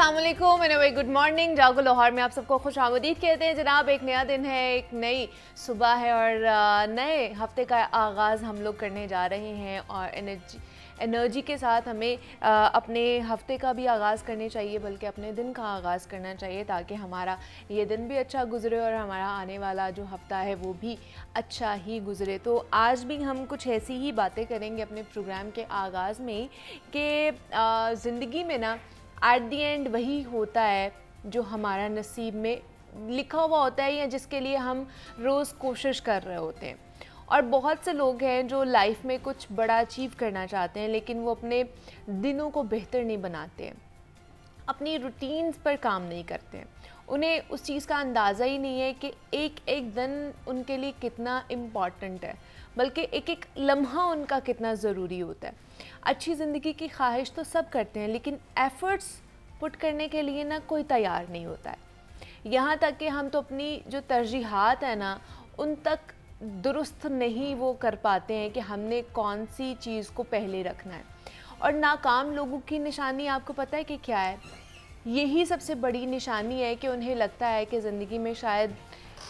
असलम मैंने good morning जागो लाहौर में आप सबको खुश आमदीद कहते हैं जनाब एक नया दिन है एक नई सुबह है और नए हफ्ते का आगाज़ हम लोग करने जा रहे हैं और एनर्जी एनर्जी के साथ हमें आ, अपने हफ्ते का भी आगाज़ करने चाहिए बल्कि अपने दिन का आगाज़ करना चाहिए ताकि हमारा ये दिन भी अच्छा गुजरे और हमारा आने वाला जो हफ़्ता है वो भी अच्छा ही गुजरे तो आज भी हम कुछ ऐसी ही बातें करेंगे अपने प्रोग्राम के आगाज़ में कि ज़िंदगी में ना एट दी एंड वही होता है जो हमारा नसीब में लिखा हुआ होता है या जिसके लिए हम रोज़ कोशिश कर रहे होते हैं और बहुत से लोग हैं जो लाइफ में कुछ बड़ा अचीव करना चाहते हैं लेकिन वो अपने दिनों को बेहतर नहीं बनाते अपनी रूटीन्स पर काम नहीं करते उन्हें उस चीज़ का अंदाज़ा ही नहीं है कि एक एक दिन उनके लिए कितना इम्पॉर्टेंट है बल्कि एक एक लम्हा उनका कितना ज़रूरी होता है अच्छी ज़िंदगी की ख्वाहिश तो सब करते हैं लेकिन एफ़र्ट्स पुट करने के लिए ना कोई तैयार नहीं होता है यहाँ तक कि हम तो अपनी जो तरजीहत है ना उन तक दुरुस्त नहीं वो कर पाते हैं कि हमने कौन सी चीज़ को पहले रखना है और नाकाम लोगों की निशानी आपको पता है कि क्या है यही सबसे बड़ी निशानी है कि उन्हें लगता है कि ज़िंदगी में शायद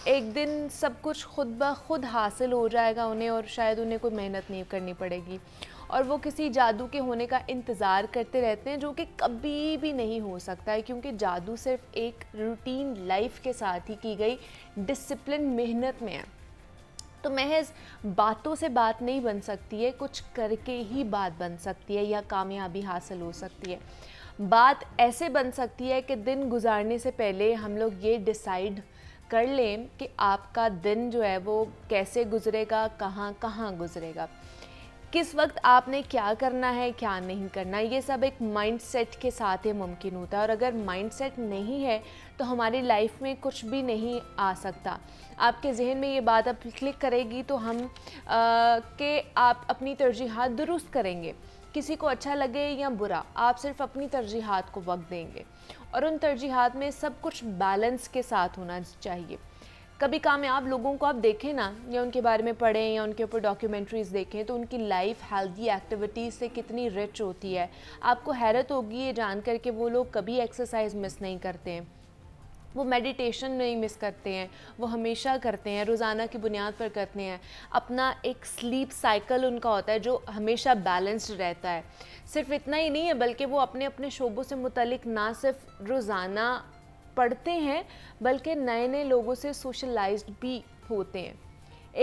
एक दिन सब कुछ खुद ब खुद हासिल हो जाएगा उन्हें और शायद उन्हें कोई मेहनत नहीं करनी पड़ेगी और वो किसी जादू के होने का इंतज़ार करते रहते हैं जो कि कभी भी नहीं हो सकता है क्योंकि जादू सिर्फ एक रूटीन लाइफ के साथ ही की गई डिसिप्लिन मेहनत में है तो महज बातों से बात नहीं बन सकती है कुछ करके ही बात बन सकती है या कामयाबी हासिल हो सकती है बात ऐसे बन सकती है कि दिन गुजारने से पहले हम लोग ये डिसाइड कर लें कि आपका दिन जो है वो कैसे गुजरेगा कहाँ कहाँ गुजरेगा किस वक्त आपने क्या करना है क्या नहीं करना ये सब एक माइंडसेट के साथ ही मुमकिन होता है और अगर माइंडसेट नहीं है तो हमारी लाइफ में कुछ भी नहीं आ सकता आपके जहन में ये बात अब क्लिक करेगी तो हम आ, के आप अपनी तरजीहत दुरुस्त करेंगे किसी को अच्छा लगे या बुरा आप सिर्फ अपनी तरजीहत को वक्त देंगे और उन तरजीहत में सब कुछ बैलेंस के साथ होना चाहिए कभी कामयाब लोगों को आप देखें ना या उनके बारे में पढ़ें या उनके ऊपर डॉक्यूमेंट्रीज़ देखें तो उनकी लाइफ हेल्दी एक्टिविटीज़ से कितनी रिच होती है आपको हैरत होगी ये जान कर के वो लोग कभी एक्सरसाइज मिस नहीं करते हैं वो मेडिटेशन नहीं मिस करते हैं वो हमेशा करते हैं रोज़ाना की बुनियाद पर करते हैं अपना एक स्लीप साइकिल उनका होता है जो हमेशा बैलेंस्ड रहता है सिर्फ इतना ही नहीं है बल्कि वो अपने अपने शोबों से मुतलिक ना सिर्फ रोज़ाना पढ़ते हैं बल्कि नए नए लोगों से सोशलाइज भी होते हैं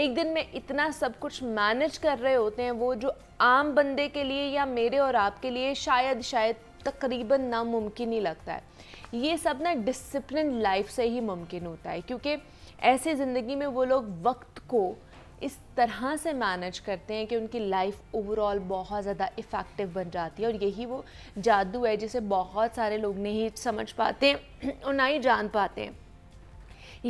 एक दिन में इतना सब कुछ मैनेज कर रहे होते हैं वो जो आम बंदे के लिए या मेरे और आपके लिए शायद शायद तकरीबन नामुमकिन ही लगता है ये सब ना डिसिप्लिन लाइफ से ही मुमकिन होता है क्योंकि ऐसे ज़िंदगी में वो लोग वक्त को इस तरह से मैनेज करते हैं कि उनकी लाइफ ओवरऑल बहुत ज़्यादा इफ़ेक्टिव बन जाती है और यही वो जादू है जिसे बहुत सारे लोग नहीं समझ पाते और ना ही जान पाते हैं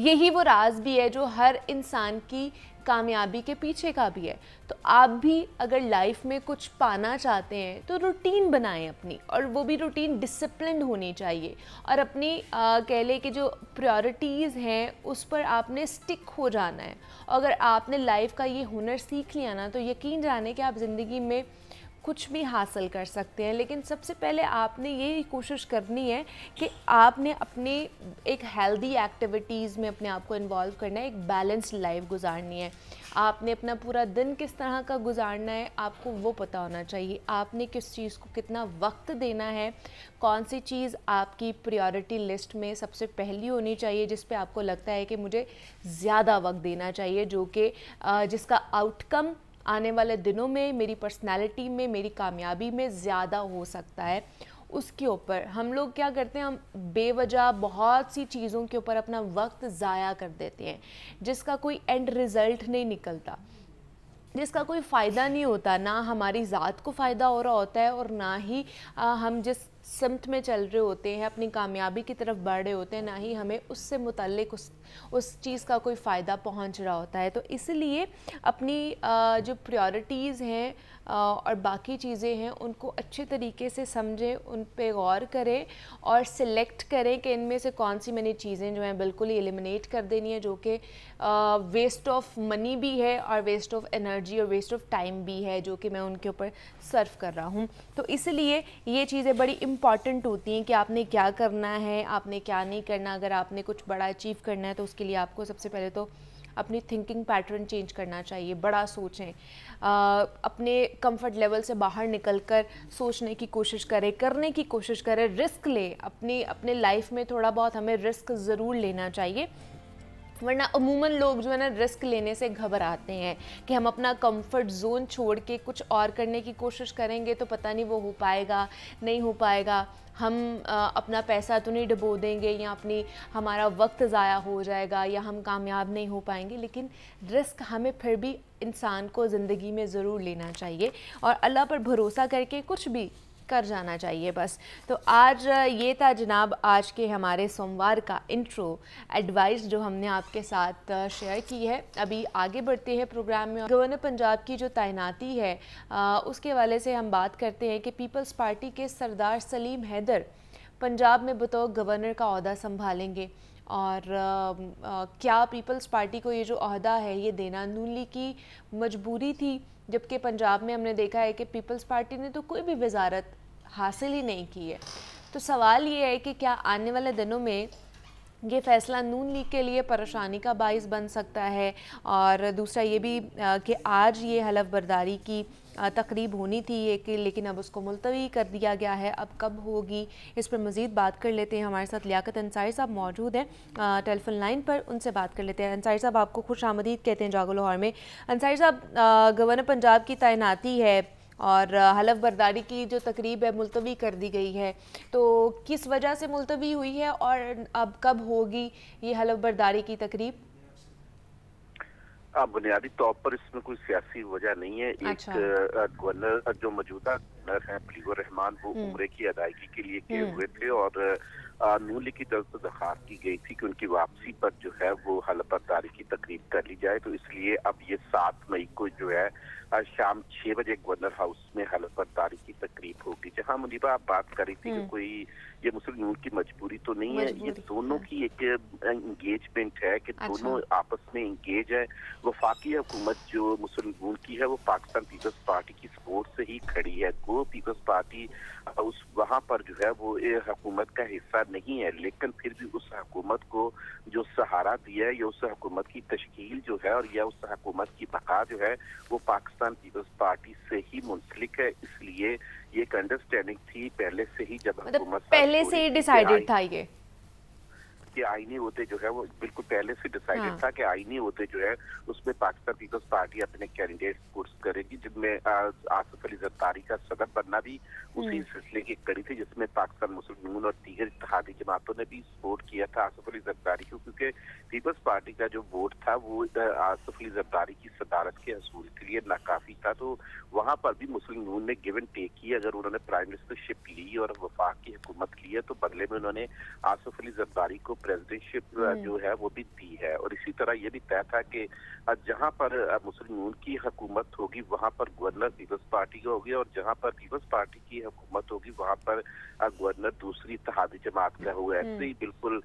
यही वो राज भी है जो हर इंसान की कामयाबी के पीछे का भी है तो आप भी अगर लाइफ में कुछ पाना चाहते हैं तो रूटीन बनाएं अपनी और वो भी रूटीन डिसिप्लिन होनी चाहिए और अपनी कह लें कि जो प्रायोरिटीज़ हैं उस पर आपने स्टिक हो जाना है अगर आपने लाइफ का ये हुनर सीख लिया ना तो यकीन जाने कि आप ज़िंदगी में कुछ भी हासिल कर सकते हैं लेकिन सबसे पहले आपने ये कोशिश करनी है कि आपने अपने एक हेल्दी एक्टिविटीज़ में अपने आप को इन्वॉल्व करना है एक बैलेंस्ड लाइफ गुजारनी है आपने अपना पूरा दिन किस तरह का गुजारना है आपको वो पता होना चाहिए आपने किस चीज़ को कितना वक्त देना है कौन सी चीज़ आपकी प्रायोरिटी लिस्ट में सबसे पहली होनी चाहिए जिस पे आपको लगता है कि मुझे ज़्यादा वक्त देना चाहिए जो कि जिसका आउटकम आने वाले दिनों में मेरी पर्सनैलिटी में मेरी कामयाबी में ज़्यादा हो सकता है उसके ऊपर हम लोग क्या करते हैं हम बेवजह बहुत सी चीज़ों के ऊपर अपना वक्त ज़ाया कर देते हैं जिसका कोई एंड रिज़ल्ट नहीं निकलता जिसका कोई फ़ायदा नहीं होता ना हमारी ज़ात को फ़ायदा हो रहा होता है और ना ही आ, हम जिस समत में चल रहे होते हैं अपनी कामयाबी की तरफ बढ़ रहे होते हैं ना ही हमें उससे मुतलक उस उस चीज़ का कोई फ़ायदा पहुंच रहा होता है तो इसलिए अपनी जो प्रायोरिटीज़ हैं और बाकी चीज़ें हैं उनको अच्छे तरीके से समझें उन पर गौर करें और सिलेक्ट करें कि इनमें से कौन सी मैंने चीज़ें जो हैं बिल्कुल ही एलिमिनेट कर देनी है जो कि वेस्ट ऑफ मनी भी है और वेस्ट ऑफ एनर्जी और वेस्ट ऑफ टाइम भी है जो कि मैं उनके ऊपर सर्व कर रहा हूँ तो इसलिए ये चीज़ें बड़ी इंपॉर्टेंट होती हैं कि आपने क्या करना है आपने क्या नहीं करना अगर आपने कुछ बड़ा अचीव करना है तो उसके लिए आपको सबसे पहले तो अपनी थिंकिंग पैटर्न चेंज करना चाहिए बड़ा सोचें आ, अपने कंफर्ट लेवल से बाहर निकल कर सोचने की कोशिश करें करने की कोशिश करें रिस्क लें अपनी अपने लाइफ में थोड़ा बहुत हमें रिस्क ज़रूर लेना चाहिए वरना अमूमन लोग जो है ना रिस्क लेने से घबराते हैं कि हम अपना कंफर्ट जोन छोड़ के कुछ और करने की कोशिश करेंगे तो पता नहीं वो हो पाएगा नहीं हो पाएगा हम अपना पैसा तो नहीं डुबो देंगे या अपनी हमारा वक्त ज़ाया हो जाएगा या हम कामयाब नहीं हो पाएंगे लेकिन रिस्क हमें फिर भी इंसान को ज़िंदगी में ज़रूर लेना चाहिए और अल्लाह पर भरोसा करके कुछ भी कर जाना चाहिए बस तो आज ये था जनाब आज के हमारे सोमवार का इंट्रो एडवाइस जो हमने आपके साथ शेयर की है अभी आगे बढ़ते हैं प्रोग्राम में गवर्नर पंजाब की जो तैनाती है उसके वाले से हम बात करते हैं कि पीपल्स पार्टी के सरदार सलीम हैदर पंजाब में बतौर गवर्नर का अहदा संभालेंगे और आ, आ, क्या पीपल्स पार्टी को ये जो अहदा है ये देना नून लीग की मजबूरी थी जबकि पंजाब में हमने देखा है कि पीपल्स पार्टी ने तो कोई भी वजारत हासिल ही नहीं की है तो सवाल ये है कि क्या आने वाले दिनों में ये फैसला नून लीग के लिए परेशानी का बायस बन सकता है और दूसरा ये भी कि आज ये हलफ बर्दारी की तकरीब होनी थी ये कि लेकिन अब उसको मुलतवी कर दिया गया है अब कब होगी इस पर मज़ीद बात कर लेते हैं हमारे साथ लियाकत अंसारी साहब मौजूद हैं टेलीफोन लाइन पर उनसे बात कर लेते हैं अंसारी साहब आपको खुश आमदीद कहते हैं जागो लाहौर में अंसारी साहब गवर्नर पंजाब की तैनाती है और हलफ बर्दारी की जो तकरीब है मुलतवी कर दी गई है तो किस वजह से मुलतवी हुई है और अब कब होगी ये हलफ बर्दारी की तकरीब बुनियादी तौर पर इसमें कोई सियासी वजह नहीं है अच्छा। एक गवर्नर जो मौजूदा गवर्नर है फलीवर रहमान वो हम्म। उम्र की अदायगी के लिए किए हम्म। हुए थे और नूल की तरफ से दरखास्त की गई थी कि उनकी वापसी पर जो है वो हलफतदारी की तकरीब कर ली जाए तो इसलिए अब ये सात मई को जो है आज शाम छह बजे गवर्नर हाउस में हलफ बर्दारी की तकरीब होगी जहां मुनीबा आप बात कर रही थी कि हम्म। कोई ये मुस्लिम यूनियन की मजबूरी तो नहीं है ये दोनों हाँ। की एक इंगेजमेंट है कि अच्छा। दोनों आपस में इंगेज है वफाकी हुकूमत जो मुस्लिम यूनियन की है वो पाकिस्तान पीपल्स पार्टी की सपोर्ट से ही खड़ी है वो पीपल्स पार्टी उस वहाँ पर जो है वो हुकूमत का हिस्सा नहीं है लेकिन फिर भी उस हुकूमत को जो सहारा दिया है या उस हुकूमत की तश्कील जो है और या उस हुकूमत की बका जो है वो पाकिस्तान पाकिस्तान पीपल्स पार्टी से ही मुंसलिक है इसलिए ये एक अंडरस्टैंडिंग थी पहले से ही जब मतलब पहले से ही डिसाइडेड था ये कि आईनी होते जो है वो बिल्कुल पहले से डिसाइडेड हाँ। था कि आईनी होते जो है उसमें पाकिस्तान पीपल्स पार्टी अपने कैंडिडेट कोर्स करेगी जिनमें आसिफ अली जत्तारी का सदर बनना भी उसी हम्म। सिलसिले की कड़ी थी जिसमें पाकिस्तान मुस्लिम यून और दीगर इतिहादी जमातों ने भी सपोर्ट किया था आसिफ अली जत्तारी को क्योंकि पीपल्स पार्टी का जो वोट था वो आसिफ अली जत्तारी की सदारत के असूल के लिए नाकाफी था तो वहां पर भी मुस्लिम यून ने गिव एंड टेक की अगर उन्होंने प्राइम मिनिस्टरशिप ली और वफाक की हुकूमत की है तो बदले में उन्होंने आसिफ अली जरदारी को प्रेसिडेंटशिप uh, हम्म। जो है वो भी दी है और इसी तरह ये भी तय था कि जहाँ पर मुस्लिम यून की हुकूमत होगी वहाँ पर गवर्नर पीपल्स पार्टी का होगी और जहाँ पर पीपल्स पार्टी की हुकूमत होगी वहाँ पर गवर्नर दूसरी तहादी जमात का होगा ऐसे ही हम्म। बिल्कुल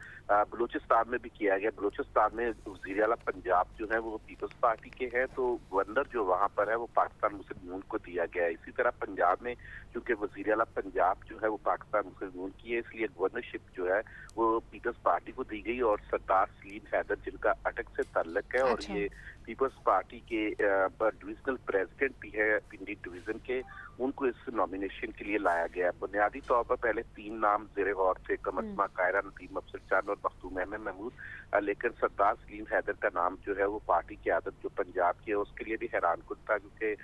बलूचिस्तान में भी किया गया बलूचिस्तान में वजीर अला पंजाब जो है वो पीपल्स पार्टी के हैं तो गवर्नर जो वहाँ पर है वो पाकिस्तान मुस्लिम यून को दिया गया है इसी तरह पंजाब में क्योंकि वजीर अला पंजाब जो है वो पाकिस्तान मुस्लिम यून की है इसलिए गवर्नरशिप जो है वो पीपल्स पार्टी को दी गई और सरदार सलीम हैदर जिनका अटक से ताल्लक है अच्छा। और ये पीपल्स पार्टी के डिविजनल प्रेसिडेंट भी है पिंडी डिवीजन के उनको इस नॉमिनेशन के लिए लाया गया बुनियादी तौर पर पहले तीन नाम जेर गौर थे कमरमा हम्म। कायरा नदीम अफसर चांद और मखदूम अहमद महमूद लेकिन सरदार सलीम हैदर का नाम जो है वो पार्टी की आदत जो पंजाब की है उसके लिए भी हैरान कुछ था क्योंकि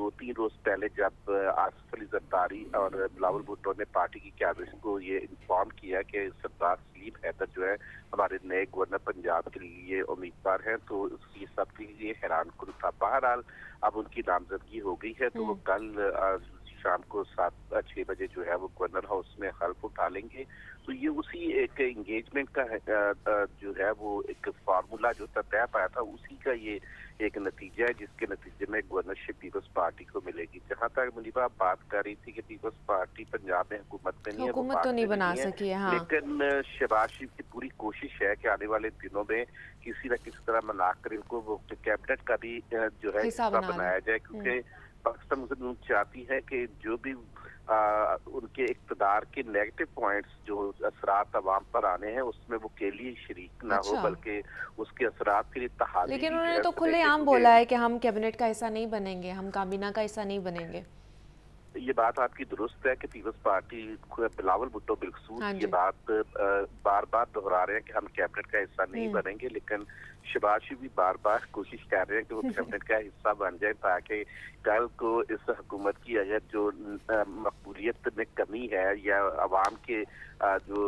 दो तीन रोज पहले जब आसिफ अली जरदारी और बिलावल भुट्टो ने पार्टी की क्यादत को ये इन्फॉर्म किया कि सरदार सलीम हैदर जो है हमारे नए गवर्नर पंजाब के लिए उम्मीदवार हैं तो इसकी के लिए हैरान कुल था बहरहाल अब उनकी नामजदगी हो गई है तो वो हम्म। कल शाम को सात छह बजे जो है वो गवर्नर हाउस में हल्फ उठा लेंगे तो ये उसी एक इंगेजमेंट का जो है वो एक फार्मूला जो था तय पाया था उसी का ये एक नतीजा है जिसके नतीजे में गवर्नरशिप पीपल्स पार्टी को मिलेगी जहां तक आप बात कर रही थी कि पीपल्स पार्टी पंजाब में हुकूमत में नहीं हुकूमत तो नहीं बना सकी है हाँ। लेकिन शहबाज शरीफ की पूरी कोशिश है कि आने वाले दिनों में किसी न किसी तरह मनाकर इनको कैबिनेट का भी जो है हिस्सा बनाया जाए क्योंकि हम्म। पाकिस्तान मुस्लिम चाहती है कि जो भी उनके इकतदार के नेगेटिव पॉइंट्स जो असरात आवाम पर आने हैं उसमें वो लिए शरीक ना अच्छा। हो बल्कि उसके असरात के लिए तहार लेकिन उन्होंने तो खुलेआम बोला है कि हम कैबिनेट का हिस्सा नहीं बनेंगे हम काबीना का हिस्सा नहीं बनेंगे ये बात आपकी दुरुस्त है कि पीपल्स पार्टी बिलावल भुट्टो बिलखसूस हाँ ये बात बार बार दोहरा रहे हैं कि हम कैबिनेट का हिस्सा नहीं हम्म। बनेंगे लेकिन शिबाशी भी बार बार कोशिश कर रहे हैं कि वो कैबिनेट का हिस्सा बन जाए ताकि कल को इस हुकूमत की अगर जो मकबूलियत में कमी है या आवाम के जो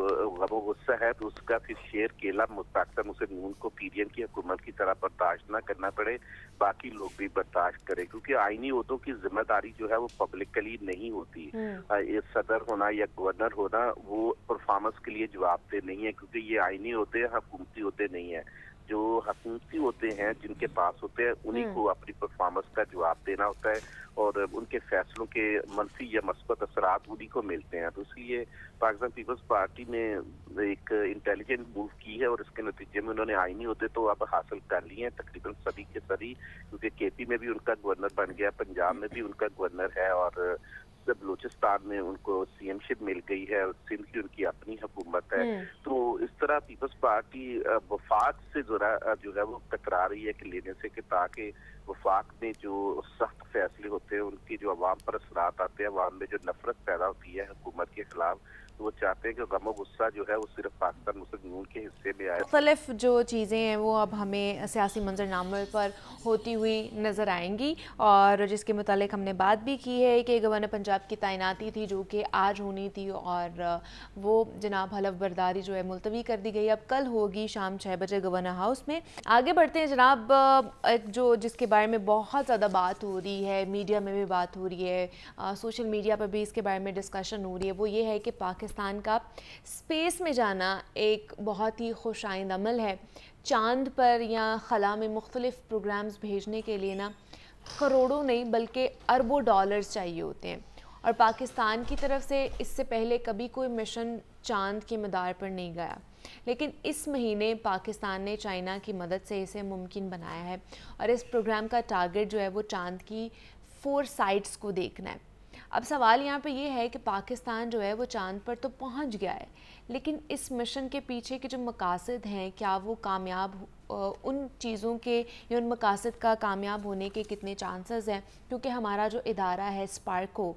गबो गुस्सा है तो उसका फिर शेर केला मुस्तकम उसे नून को पीडीएम की हुकूमत की तरह बर्दाश्त ना करना पड़े बाकी लोग भी बर्दाश्त करें क्योंकि आईनी उहदों की जिम्मेदारी जो है वो पब्लिकली नहीं होती हम्म। ये सदर होना या गवर्नर होना वो परफॉर्मेंस के लिए जवाबदेह नहीं है क्योंकि ये आईनी होते हैं हुकूमती होते नहीं है जो हसूसी होते हैं जिनके पास होते हैं उन्हीं हम्म। को अपनी परफॉर्मेंस का जवाब देना होता है और उनके फैसलों के मनफी या मस्बत असरात उन्हीं को मिलते हैं तो इसलिए पाकिस्तान पीपल्स पार्टी ने एक इंटेलिजेंट मूव की है और इसके नतीजे में उन्होंने आईनी होते तो अब हासिल कर लिए हैं तकरीबन सभी के सभी क्योंकि के पी में भी उनका गवर्नर बन गया पंजाब में भी उनका गवर्नर है और जब बलूचिस्तान में उनको सीएमशिप मिल गई है और सिंध की उनकी अपनी हुकूमत है हम्म। तो इस तरह पीपल्स पार्टी वफाक से जरा जो है वो टकरा रही है कि लेने से कि ताकि वफाक में जो सख्त फैसले होते हैं उनकी जो अवाम पर असरात आते हैं आवाम में जो नफरत पैदा होती है हुकूमत के खिलाफ तो वो चाहते हैं कि गम गुस्सा जो है वो सिर्फ पाकिस्तान मुस्लिम यून के हिस्से में आए मुख्तलिफ जो चीज़ें हैं वो अब हमें सियासी मंजरनामे पर होती हुई नज़र आएंगी और जिसके मतलब हमने बात भी की है कि गवर्नर पंजाब की तैनाती थी जो कि आज होनी थी और वो जनाब हलफ बर्दारी जो है मुलतवी कर दी गई अब कल होगी शाम छः बजे गवर्नर हाउस में आगे बढ़ते हैं जनाब जो जिसके बारे में बहुत ज़्यादा बात हो रही है मीडिया में भी बात हो रही है सोशल मीडिया पर भी इसके बारे में डिस्कशन हो रही है वो ये है कि पाकिस्तान पाकिस्तान का स्पेस में जाना एक बहुत ही खुश अमल है चांद पर या खला में मुख्तलिफ़ प्रोग्राम्स भेजने के लिए ना करोड़ों नहीं बल्कि अरबों डॉलर्स चाहिए होते हैं और पाकिस्तान की तरफ से इससे पहले कभी कोई मिशन चांद के मदार पर नहीं गया लेकिन इस महीने पाकिस्तान ने चाइना की मदद से इसे मुमकिन बनाया है और इस प्रोग्राम का टारगेट जो है वो चांद की फोर साइट्स को देखना है अब सवाल यहाँ पे ये है कि पाकिस्तान जो है वो चांद पर तो पहुँच गया है लेकिन इस मिशन के पीछे के जो मकासद हैं क्या वो कामयाब उन चीज़ों के या उन मकासद का कामयाब होने के कितने चांसेस हैं क्योंकि हमारा जो इदारा है स्पार्को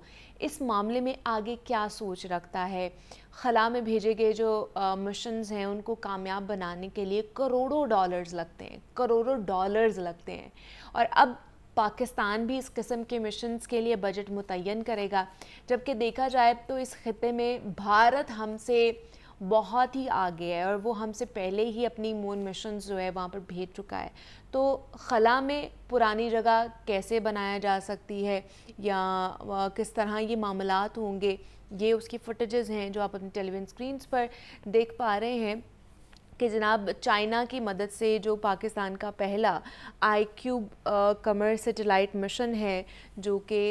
इस मामले में आगे क्या सोच रखता है खला में भेजे गए जो मिशन हैं उनको कामयाब बनाने के लिए करोड़ों डॉलर्स लगते हैं करोड़ों डॉलर्स लगते हैं और अब पाकिस्तान भी इस किस्म के मिशन के लिए बजट मुतन करेगा जबकि देखा जाए तो इस खत्े में भारत हमसे बहुत ही आगे है और वो हमसे पहले ही अपनी मून मिशन जो है वहाँ पर भेज चुका है तो खला में पुरानी जगह कैसे बनाया जा सकती है या किस तरह ये मामला होंगे ये उसकी फ़ुटेज़ हैं जो आप अपनी टेलीविज़न स्क्रीन पर देख पा रहे हैं कि जनाब चाइना की मदद से जो पाकिस्तान का पहला I cube Qamar satellite mission है जो कि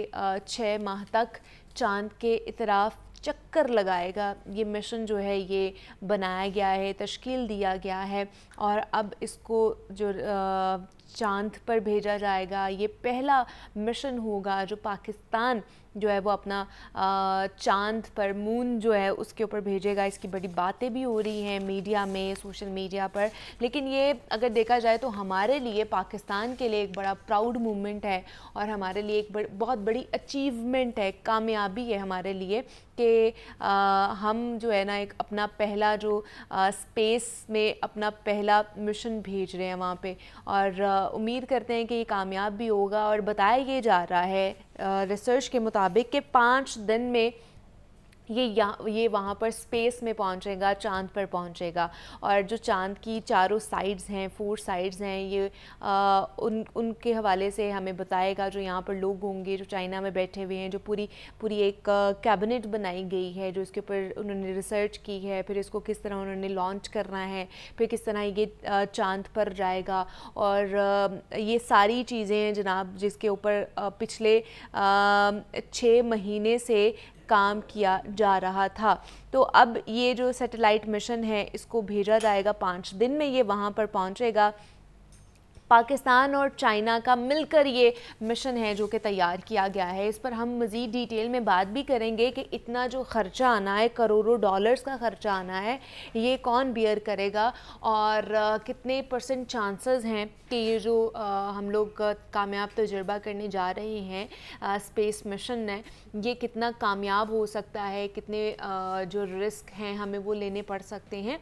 छः माह तक चांद के इतराफ़ चक्कर लगाएगा ये मिशन जो है ये बनाया गया है तश्कील दिया गया है और अब इसको जो चांद पर भेजा जाएगा ये पहला मिशन होगा जो पाकिस्तान जो है वो अपना चांद पर मून जो है उसके ऊपर भेजेगा इसकी बड़ी बातें भी हो रही हैं मीडिया में सोशल मीडिया पर लेकिन ये अगर देखा जाए तो हमारे लिए पाकिस्तान के लिए एक बड़ा प्राउड मूवमेंट है और हमारे लिए एक बड़, बहुत बड़ी अचीवमेंट है कामयाबी है हमारे लिए कि हम जो है ना एक अपना पहला जो आ, स्पेस में अपना पहला मिशन भेज रहे हैं वहाँ पे और उम्मीद करते हैं कि ये कामयाब भी होगा और बताया ये जा रहा है रिसर्च के मुताबिक कि पाँच दिन में ये यहाँ ये वहाँ पर स्पेस में पहुँचेगा चांद पर पहुँचेगा और जो चांद की चारों साइड्स हैं फोर साइड्स हैं ये आ, उन उनके हवाले से हमें बताएगा जो यहाँ पर लोग होंगे जो चाइना में बैठे हुए हैं जो पूरी पूरी एक कैबिनेट बनाई गई है जो इसके ऊपर उन्होंने रिसर्च की है फिर इसको किस तरह उन्होंने लॉन्च करना है फिर किस तरह ये चांद पर जाएगा और ये सारी चीज़ें जनाब जिसके ऊपर पिछले छः महीने से काम किया जा रहा था तो अब ये जो सैटेलाइट मिशन है इसको भेजा जाएगा पाँच दिन में ये वहाँ पर पहुँचेगा पाकिस्तान और चाइना का मिलकर ये मिशन है जो कि तैयार किया गया है इस पर हम मज़ीद डिटेल में बात भी करेंगे कि इतना जो ख़र्चा आना है करोड़ों डॉलर्स का ख़र्चा आना है ये कौन बियर करेगा और कितने परसेंट चांसेस हैं कि ये जो हम लोग कामयाब तजर्बा करने जा रहे हैं स्पेस मिशन ने ये कितना कामयाब हो सकता है कितने जो रिस्क हैं हमें वो लेने पड़ सकते हैं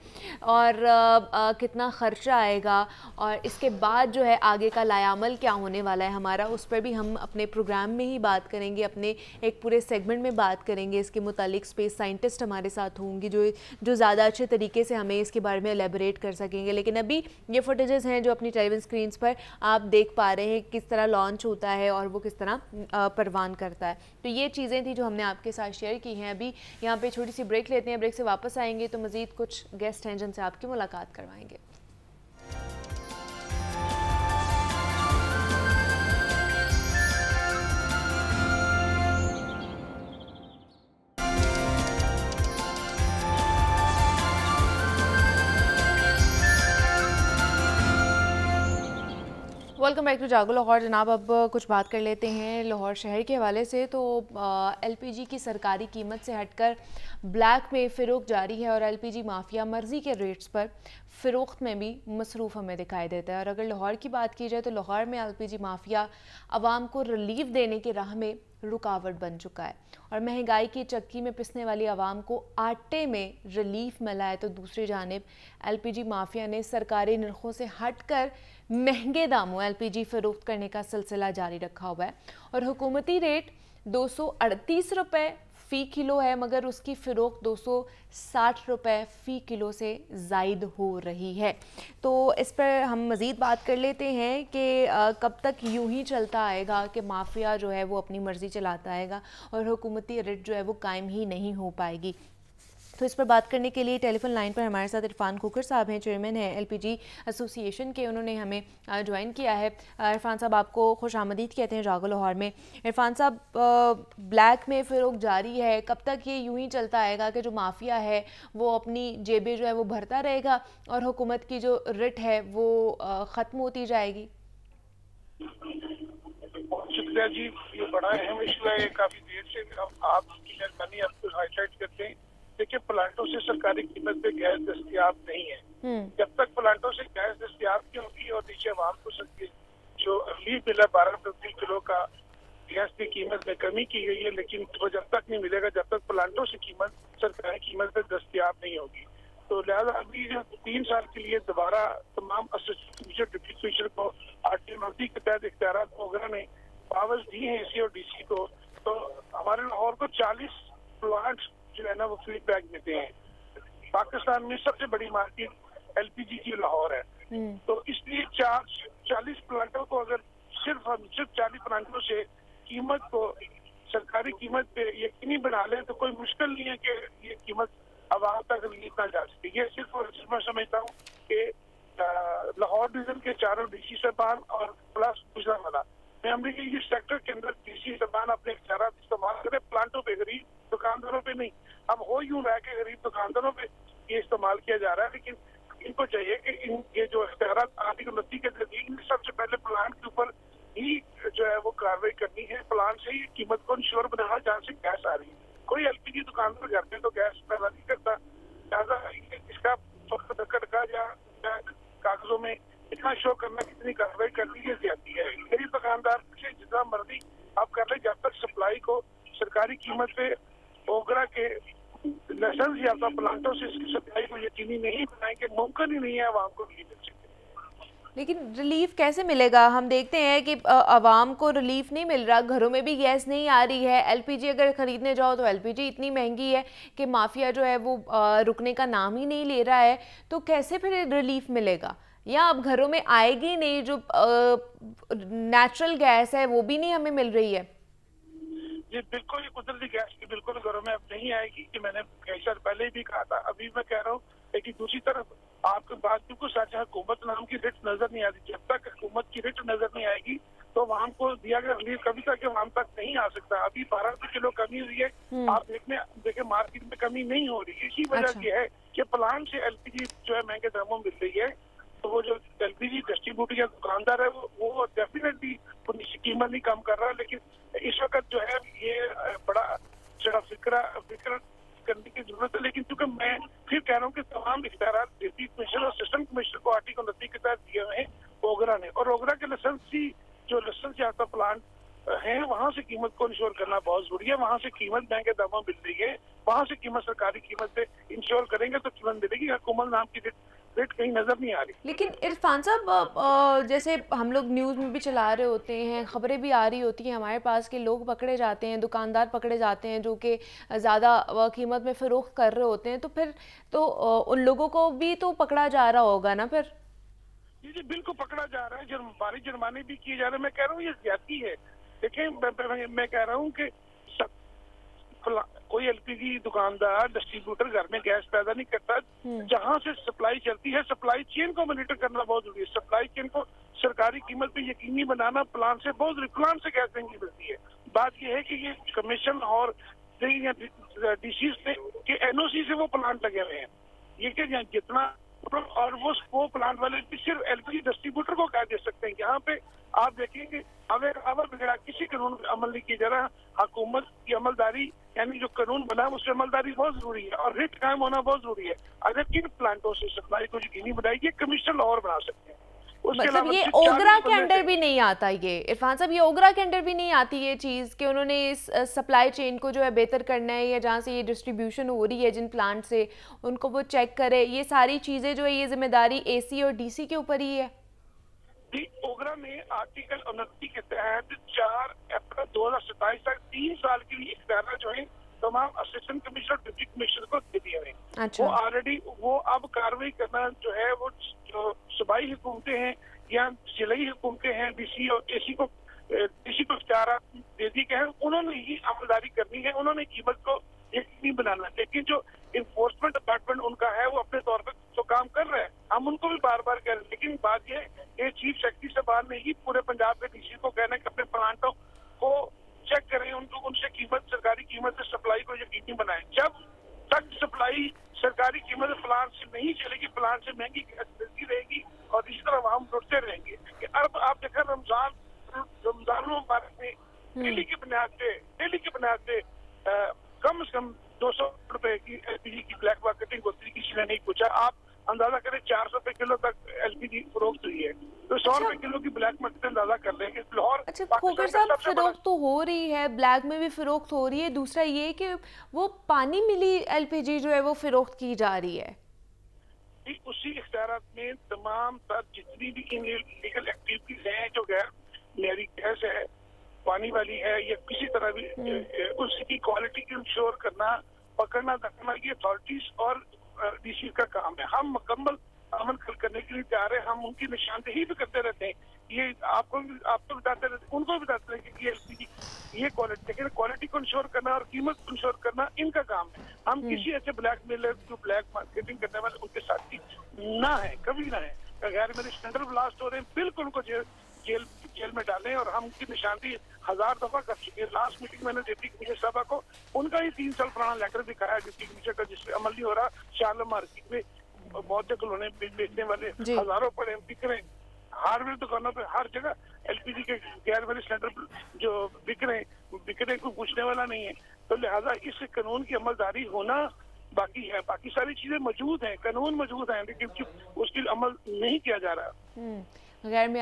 और कितना ख़र्चा आएगा और इसके बाद जो है आगे का लायामल क्या होने वाला है हमारा उस पर भी हम अपने प्रोग्राम में ही बात करेंगे अपने एक पूरे सेगमेंट में बात करेंगे इसके मुतालिक स्पेस साइंटिस्ट हमारे साथ होंगी जो जो ज़्यादा अच्छे तरीके से हमें इसके बारे में एलेबरेट कर सकेंगे लेकिन अभी ये फुटेजेस हैं जो अपनी टेलीविजन स्क्रीनस पर आप देख पा रहे हैं किस तरह लॉन्च होता है और वो किस तरह परवान करता है तो ये चीज़ें थी जो हमने आपके साथ शेयर की हैं अभी यहाँ पर छोटी सी ब्रेक लेते हैं ब्रेक से वापस आएंगे तो मज़ीद कुछ गेस्ट हैं जिनसे आपकी मुलाकात करवाएंगे वेलकम बैक टू जागो लाहौर जनाब अब कुछ बात कर लेते हैं लाहौर शहर के हवाले से तो एलपीजी की सरकारी कीमत से हटकर ब्लैक में फ़रोग जारी है और एलपीजी माफिया मर्जी के रेट्स पर फ़रोख्त में भी मसरूफ़ हमें दिखाई देता है और अगर लाहौर की बात की जाए तो लाहौर में एलपीजी माफिया आवाम को रिलीफ देने की राह में रुकावट बन चुका है और महंगाई की चक्की में पिसने वाली आवाम को आटे में रिलीफ मिला है तो दूसरी जानब एलपीजी माफिया ने सरकारी नरखों से हटकर महंगे दामों एलपीजी फरोख्त करने का सिलसिला जारी रखा हुआ है और हुकूमती रेट दो सौ अड़तीस रुपये फ़ी किलो है मगर उसकी फ़रोख साठ रुपये फ़ी किलो से जायद हो रही है तो इस पर हम मज़ीद बात कर लेते हैं कि कब तक यूं ही चलता आएगा कि माफिया जो है वो अपनी मर्ज़ी चलाता आएगा और हुकूमती रेट जो है वो कायम ही नहीं हो पाएगी तो इस पर बात करने के लिए टेलीफोन लाइन पर हमारे साथ इरफान खोकर साहब हैं चेयरमैन हैं एलपीजी एसोसिएशन के उन्होंने हमें ज्वाइन किया है इरफान साहब आपको खुश आमदीद कहते हैं जागो लाहौर में इरफान साहब ब्लैक में फ़िरोग जारी है कब तक ये यूं ही चलता आएगा कि जो माफिया है वो अपनी जेबें जो है वो भरता रहेगा और हुकूमत की जो रिट है वो ख़त्म होती जाएगी जी ये बड़ा अहम इशू है काफ़ी देर से आप, आपकी मेहरबानी आपको हाईलाइट करते हैं देखिए प्लांटों से सरकारी कीमत पे गैस दस्तियाब नहीं है हम्म। जब तक प्लांटों से गैस दस्तियाब नहीं होगी और नीचे आवाम को सकती जो अगली मिला बारह प्रति किलो का गैस की कीमत में कमी की गई है लेकिन वो तो जब तक नहीं मिलेगा जब तक प्लांटों से कीमत सरकारी कीमत पे दस्तियाब नहीं होगी तो लिहाजा अभी जो तीन साल के लिए दोबारा तमाम डिप्टी कमिश्नर को आर टी के तहत इख्तियार वगैरह ने पावर्स दी हैं ए सी और डी सी को तो हमारे लाहौर को चालीस प्लांट जो है ना वो फीडबैक देते हैं पाकिस्तान में सबसे बड़ी मार्केट एलपीजी की लाहौर है हम्म। तो इसलिए चार चालीस प्लांटों को अगर सिर्फ हम सिर्फ चालीस प्लांटों से कीमत को सरकारी कीमत पे यकीनी बना लें तो कोई मुश्किल नहीं है कि ये कीमत आवाम तक ना जा सके ये सिर्फ और सिर्फ मैं समझता हूँ कि लाहौर डिवीजन के चारों डीसी साहबान और प्लस गुजरा वाला अमरीकी के ये सेक्टर के अंदर तीसरी जबान अपने इख्तियार इस्तेमाल करें प्लांटों पर गरीब दुकानदारों पर नहीं अब हो यूं रहा है कि गरीब दुकानदारों पर ये इस्तेमाल किया जा रहा है लेकिन इनको चाहिए कि इन ये जो इख्तियार आर्थिक उन्नति के जरिए इनमें सबसे पहले प्लांट के ऊपर ही जो है वो कार्रवाई करनी है प्लांट से ही कीमत को इंश्योर बनाया जहाँ से गैस आ रही है कोई एल एलपीजी दुकान पर घर में तो गैस पैदा नहीं करता लिहाजा इसका फकर धक्कर का या कागजों में इतना शो करना कितनी कार्रवाई करनी ये ज्यादा है गरीब दुकानदार से जितना मर्जी आप कर ले जब तक सप्लाई को सरकारी कीमत पे ओगरा के लाइसेंस या तो प्लांटों से इसकी सप्लाई को यकीनी नहीं बनाएंगे मुमकिन ही नहीं है आवाम को नहीं मिल लेकिन रिलीफ कैसे मिलेगा हम देखते हैं कि आवाम को रिलीफ नहीं मिल रहा घरों में भी गैस नहीं आ रही है एलपीजी अगर ख़रीदने जाओ तो एलपीजी इतनी महंगी है कि माफिया जो है वो रुकने का नाम ही नहीं ले रहा है तो कैसे फिर रिलीफ मिलेगा या अब घरों में आएगी नहीं जो नेचुरल गैस है वो भी नहीं हमें मिल रही है जी बिल्कुल ये कुदरती गैस की बिल्कुल घरों में अब नहीं आएगी कि मैंने साल पहले भी कहा था अभी मैं कह रहा हूँ लेकिन दूसरी तरफ आपके बात बिल्कुल साझा हुकूमत नाम की रिट नजर नहीं आती जब तक हुकूमत की रिट नजर नहीं आएगी तो वहां को दिया गया रिलीफ कभी तक वहाँ तक नहीं आ सकता अभी बारह रुपए किलो कमी हुई है हम्म। आप देखने देखे मार्केट में कमी नहीं हो रही है इसी वजह अच्छा। यह है कि प्लांट से एलपीजी जो है महंगे दामों मिल रही है तो वो जो एलपीजी डिस्ट्रीब्यूटर या दुकानदार है वो, वो डेफिनेटली अपनी स्कीमा नहीं काम कर रहा है लेकिन इस वक्त जो है ये बड़ा जरा फिक्र फिक्र करने की जरूरत है लेकिन क्योंकि मैं फिर कह रहा हूँ कि तमाम इख्तियार डिप्टी कमिश्नर और असिस्टेंट कमिश्नर को आर्टिकल उनतीस के तहत दिए हुए हैं ओगरा ने और ओगरा के लाइसेंसी जो लसेंस याफ्ता प्लांट है वहाँ से कीमत को इंश्योर करना बहुत जरूरी है वहाँ से कीमत महंगे दामों मिल रही है वहाँ से कीमत सरकारी कीमत से इंश्योर करेंगे तो कीमत मिलेगी हुकूमत नाम की अपडेट कहीं नजर नहीं आ रही लेकिन इरफान साहब जैसे हम लोग न्यूज़ में भी चला रहे होते हैं खबरें भी आ रही होती हैं हमारे पास के लोग पकड़े जाते हैं दुकानदार पकड़े जाते हैं जो कि ज़्यादा कीमत में फरोख कर रहे होते हैं तो फिर तो उन लोगों को भी तो पकड़ा जा रहा होगा ना फिर जी जी बिल्कुल पकड़ा जा रहा है जुर्म भारी जुर्माने भी किए जा रहे हैं मैं कह रहा हूँ ये ज्यादा है देखिए मैं कह रहा हूँ कि कोई एलपीजी दुकानदार डिस्ट्रीब्यूटर घर में गैस पैदा नहीं करता हम्म। जहाँ से सप्लाई चलती है सप्लाई चेन को मॉनिटर करना बहुत जरूरी है सप्लाई चेन को सरकारी कीमत पे यकीनी बनाना प्लान से बहुत प्लान से गैस महंगी मिलती है बात यह है कि ये कमीशन और डीसी से एनओसी से वो प्लांट लगे हुए हैं ये कि जितना और वो वो प्लांट वाले भी सिर्फ एलपीजी डिस्ट्रीब्यूटर को क्या दे सकते हैं यहाँ पे आप देखेंगे हमें अवर वगैरह किसी कानून पर अमल नहीं किया जा रहा हुकूमत की अमलदारी यानी जो कानून बना उसकी अमलदारी बहुत जरूरी है और रिट कायम होना बहुत जरूरी है अगर किन प्लांटों से सप्लाई को यकीनी बनाइए कमीशन और बना सकते हैं मतलब ये ओगरा के अंडर भी नहीं आता ये इरफान साहब ये ओगरा के अंडर भी नहीं आती ये चीज़ कि उन्होंने इस सप्लाई चेन को जो है बेहतर करना है या जहाँ से ये डिस्ट्रीब्यूशन हो रही है जिन प्लांट से उनको वो चेक करे ये सारी चीज़ें जो है ये जिम्मेदारी एसी और डीसी के ऊपर ही है ओगरा में आर्टिकल उनतीस के तहत चार अप्रैल दो हजार सत्ताईस तक तीन साल के लिए इकदारा जो है तमाम असिस्टेंट कमिश्नर डिप्टी कमिश्नर को दे दिए हैं अच्छा। वो ऑलरेडी वो अब कार्रवाई करना जो है वो जो सूबाई हुकूमतें हैं या जिलाई हुकूमतें हैं डीसी और एसी को डीसी को इख्तियार दे दी गए हैं उन्होंने ही अमलदारी करनी है उन्होंने कीमत को यकीनी बनाना लेकिन जो इन्फोर्समेंट ब्लैक में भी फ़रोख्त हो रही है दूसरा ये कि वो पानी मिली एलपीजी जो है वो फ़रोख्त की जा रही है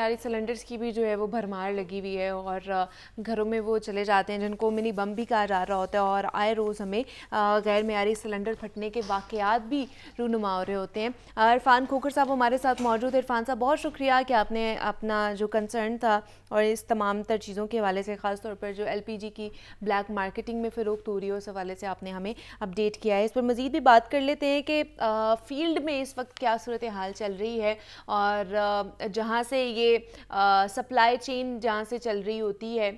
यार सिलेंडर्स की भी जो है वो भरमार लगी हुई है और घरों में वो चले जाते हैं जिनको मिनी बम भी कहा जा रहा होता है और आए रोज़ हमें गैर मैारी सिलेंडर फटने के वाकयात भी रूनुमा हो रहे होते हैं इरफान खोकर साहब हमारे साथ मौजूद है इरफान साहब बहुत शुक्रिया कि आपने अपना जो कंसर्न था और इस तमाम तर चीज़ों के हवाले से ख़ास तौर पर जो एल की ब्लैक मार्केटिंग में फ़िरोक्त हो रही है उस हवाले से आपने हमें अपडेट किया है इस पर मज़ीद भी बात कर लेते हैं कि फ़ील्ड में इस वक्त क्या सूरत हाल चल रही है और जहाँ से ये सप्लाई चेन जहाँ से चल रही होती है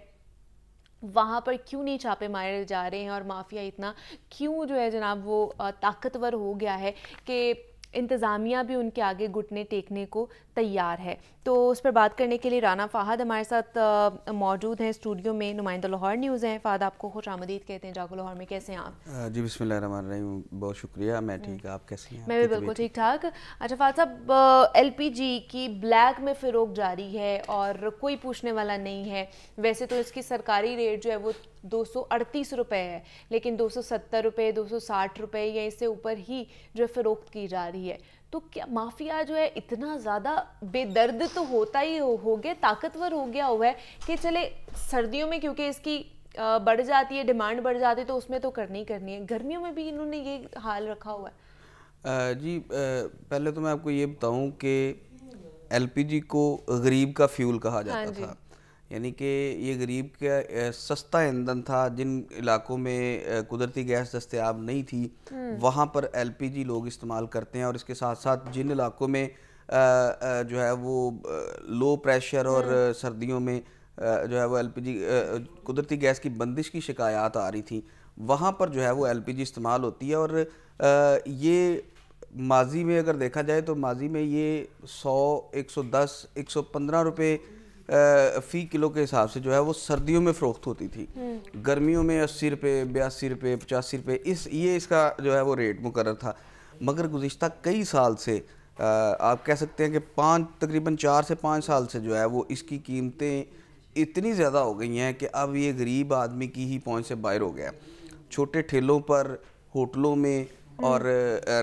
वहाँ पर क्यों नहीं छापे मारे जा रहे हैं और माफिया इतना क्यों जो है जनाब वो ताकतवर हो गया है कि इंतज़ामिया भी उनके आगे घुटने टेकने को तैयार है तो उस पर बात करने के लिए राना फ़ाहद हमारे साथ मौजूद हैं स्टूडियो में नुमाइंदा लाहौर न्यूज़ हैं फ़ाहद आपको खुश आमदीद कहते हैं जागो लाहौर में कैसे हैं आप जी बिस्मिल्लाह बहुत शुक्रिया मैं ठीक आप कैसे हैं मैं भी बिल्कुल ठीक ठाक अच्छा फाद साहब एल की ब्लैक में फ़िरोग जारी है और कोई पूछने वाला नहीं है वैसे तो इसकी सरकारी रेट जो है वो दो सौ अड़तीस रुपये है लेकिन दो सौ सत्तर रुपये दो सौ साठ रुपये या इससे ऊपर ही जो फ़रोख्त की जा रही है तो क्या माफिया जो है इतना ज़्यादा बेदर्द तो होता ही हो, हो गया ताकतवर हो गया हुआ है कि चले सर्दियों में क्योंकि इसकी बढ़ जाती है डिमांड बढ़ जाती है तो उसमें तो करनी ही करनी है गर्मियों में भी इन्होंने ये हाल रखा हुआ है जी आ, पहले तो मैं आपको ये बताऊं कि एलपीजी को गरीब का फ्यूल कहा जाता हाँ था यानी कि ये गरीब का सस्ता ईंधन था जिन इलाकों में कुदरती गैस दस्तियाब नहीं थी हम्म। वहाँ पर एलपीजी लोग इस्तेमाल करते हैं और इसके साथ साथ जिन इलाकों में जो है वो लो प्रेशर और हम्म। सर्दियों में जो है वो एलपीजी कुदरती गैस की बंदिश की शिकायत आ रही थी वहाँ पर जो है वो एलपीजी इस्तेमाल होती है और ये माजी में अगर देखा जाए तो माजी में ये एक सौ पंद्रह रुपये फ़ी किलो के हिसाब से जो है वो सर्दियों में फ़रोख्त होती थी हम्म। गर्मियों में अस्सी रुपये बयासी रुपये पचासी रुपये इस ये इसका जो है वो रेट मुकर था मगर गुज्त कई साल से आप कह सकते हैं कि पाँच तकरीबन चार से पाँच साल से जो है वो इसकी कीमतें इतनी ज़्यादा हो गई हैं कि अब ये गरीब आदमी की ही पहुँच से बाहर हो गया छोटे ठेलों पर होटलों में और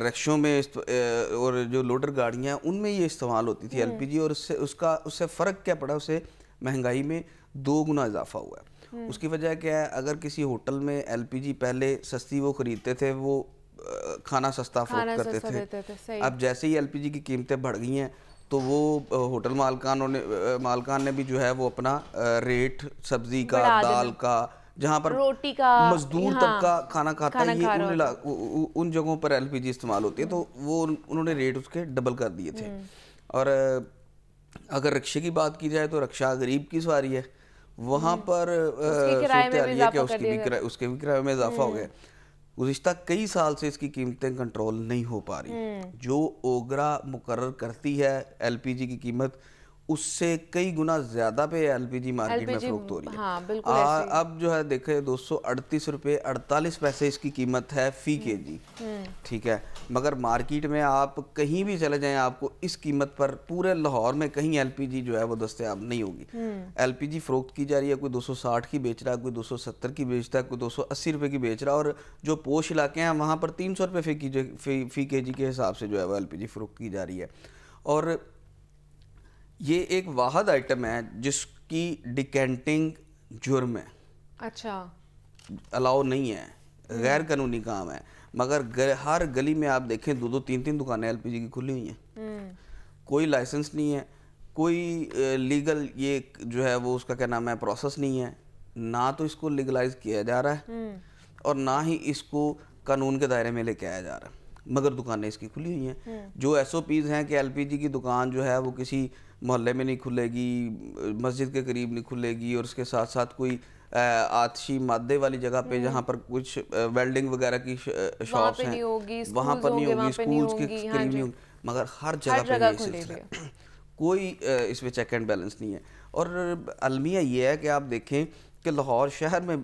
रक्षों में और जो लोडर गाड़ियाँ उनमें ये इस्तेमाल होती थी हम्म। एलपीजी और उससे उसका उससे फ़र्क क्या पड़ा उसे महंगाई में दो गुना इजाफा हुआ है हम्म। उसकी वजह क्या है अगर किसी होटल में एलपीजी पहले सस्ती वो खरीदते थे वो खाना सस्ता फरोख करते थे, थे अब जैसे ही एलपीजी की कीमतें बढ़ गई हैं तो वो होटल मालकानों ने मालकान ने भी जो है वो अपना रेट सब्जी का दाल का जहाँ पर रोटी का मजदूर हाँ, तबका खाना खाता खाना है ये उन, उ, उन जगहों पर एलपीजी इस्तेमाल होती है तो वो उन्होंने रेट उसके डबल कर दिए थे हम्म। और अगर रिक्शे की बात की जाए तो रक्षा गरीब की सवारी है वहाँ हम्म। पर सोचते आ रही है कि उसकी भी किराए उसके भी किराए में इजाफा हो हम्म। गया गुज्तः कई साल से इसकी कीमतें कंट्रोल नहीं हो पा रही जो ओगरा मुकर करती है एलपीजी की कीमत उससे कई गुना ज्यादा पे एलपीजी मार्केट LPG, में फरोख्त हो रही है हाँ, आ, अब जो है देखे दो सौ अड़तीस रुपये अड़तालीस पैसे इसकी कीमत है फी के जी हम्म, हम्म। ठीक है मगर मार्केट में आप कहीं भी चले जाएं आपको इस कीमत पर पूरे लाहौर में कहीं एलपीजी जो है वो दस्तियाब नहीं होगी हम्म। एलपीजी फरोख्त की जा रही है कोई 260 की बेच रहा है कोई 270 की बेचता है कोई 280 रुपए की बेच रहा है और जो पोश इलाके हैं वहाँ पर तीन सौ रुपये फी के जी के हिसाब से जो है वो एल पी फरोख्त की जा रही है और ये एक वाहद आइटम है जिसकी डिकेंटिंग जुर्म है अच्छा अलाउ नहीं है गैर कानूनी काम है मगर हर गली में आप देखें दो दो तीन तीन दुकानें एलपीजी की खुली हुई हैं हम्म। कोई लाइसेंस नहीं है कोई लीगल ये जो है वो उसका क्या नाम है प्रोसेस नहीं है ना तो इसको लीगलाइज किया जा रहा है हम्म। और ना ही इसको कानून के दायरे में लेके आया जा रहा है मगर दुकानें इसकी खुली हुई हैं हम्म। जो एस ओ पीज़ हैं कि एल पी जी की दुकान जो है वो किसी मोहल्ले में नहीं खुलेगी मस्जिद के करीब नहीं खुलेगी और उसके साथ साथ कोई आतशी मादे वाली जगह पे हम्म। जहाँ पर कुछ वेल्डिंग वगैरह की शॉप्स हैं वहाँ पर नहीं होगी स्कूल के हाँ करीब नहीं होगी मगर हर जगह पर कोई इसमें चेक एंड बैलेंस नहीं है और अलमिया ये है कि आप देखें कि लाहौर शहर में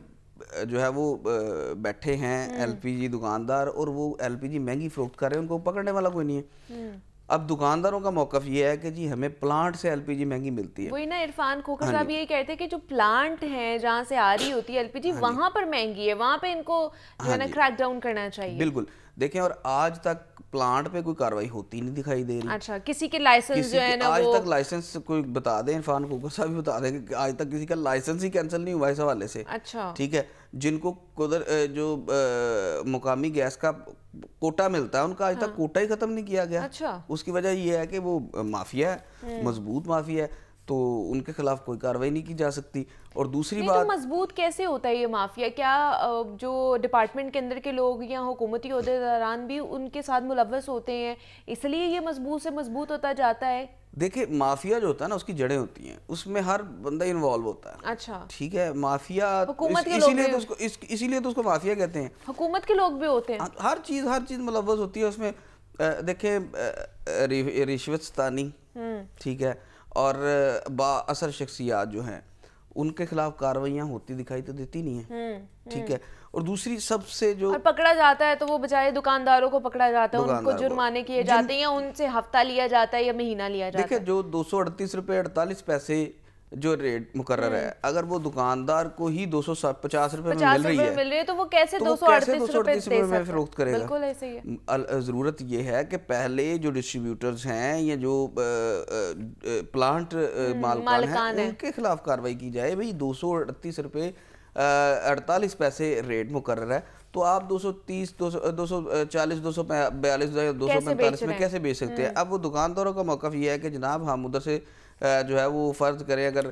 जो है वो बैठे हैं हम्म। एलपीजी दुकानदार और वो एलपीजी महंगी फरोख्त कर रहे हैं उनको पकड़ने वाला कोई नहीं है हम्म। अब दुकानदारों का मौका ये है कि जी हमें प्लांट से एलपीजी महंगी मिलती है वही ना इरफान खोखर हाँ साहब ये कहते हैं कि जो प्लांट है जहाँ से आ रही होती है एलपीजी हाँ वहां पर महंगी है वहां पे इनको जो हाँ है ना क्रैक डाउन करना चाहिए बिल्कुल देखें और आज तक प्लांट पे कोई कार्रवाई होती नहीं दिखाई दे रही अच्छा किसी के लाइसेंस जो है ना आज वो... तक लाइसेंस कोई बता दे इरफान कुकर साहब भी बता दे कि आज तक किसी का लाइसेंस ही कैंसिल नहीं हुआ इस हवाले से अच्छा ठीक है जिनको कुदर जो आ, मुकामी गैस का कोटा मिलता है उनका आज हाँ। तक कोटा ही खत्म नहीं किया गया अच्छा उसकी वजह यह है कि वो माफिया है हम्म। मजबूत माफिया है तो उनके खिलाफ कोई कार्रवाई नहीं की जा सकती और दूसरी तो बात तो मजबूत कैसे होता है ये माफिया क्या जो डिपार्टमेंट के अंदर के लोग या हुकूमती दौरान भी उनके साथ मुलवस होते हैं इसलिए ये मजबूत से मजबूत होता जाता है देखिए माफिया जो होता है ना उसकी जड़ें होती हैं उसमें हर बंदा इन्वॉल्व होता है अच्छा ठीक है माफिया इसीलिए तो उसको इसीलिए तो उसको माफिया कहते हैं हुकूमत के लोग भी होते हैं हाँ, हर चीज हर चीज मुलवस होती है उसमें देखे रिश्वत हम्म। ठीक है और बासर शख्सियात जो हैं उनके खिलाफ कार्रवाइयाँ होती दिखाई तो देती नहीं है हम्म, हम्म। ठीक है और दूसरी सबसे जो और पकड़ा जाता है तो वो बेचारे दुकानदारों को पकड़ा जाता है उनको जुर्माने किए जाते हैं या उनसे हफ्ता लिया जाता है या महीना लिया जाता है देखिए जो दो सौ अड़तीस रुपये अड़तालीस पैसे जो रेट मुकर है हम्म। अगर वो दुकानदार को ही दो सौ पचास रुपए में मिल रही है मिल रही है तो वो कैसे तो दो सौ अड़तीस रुपए में फरोख्त करेगा बिल्कुल ऐसे ही है ज़रूरत ये है कि पहले जो डिस्ट्रीब्यूटर्स हैं या जो प्लांट हम्म, मालकान हैं उनके खिलाफ कार्रवाई की जाए भाई दो सौ अड़तीस रुपये अड़तालीस पैसे रेट मुकर है तो आप 230, 240, 242, 245 में कैसे बेच सकते हैं हम्म। अब वो दुकानदारों का मौका ये है कि जनाब हम उधर से जो है वो फ़र्ज़ करें अगर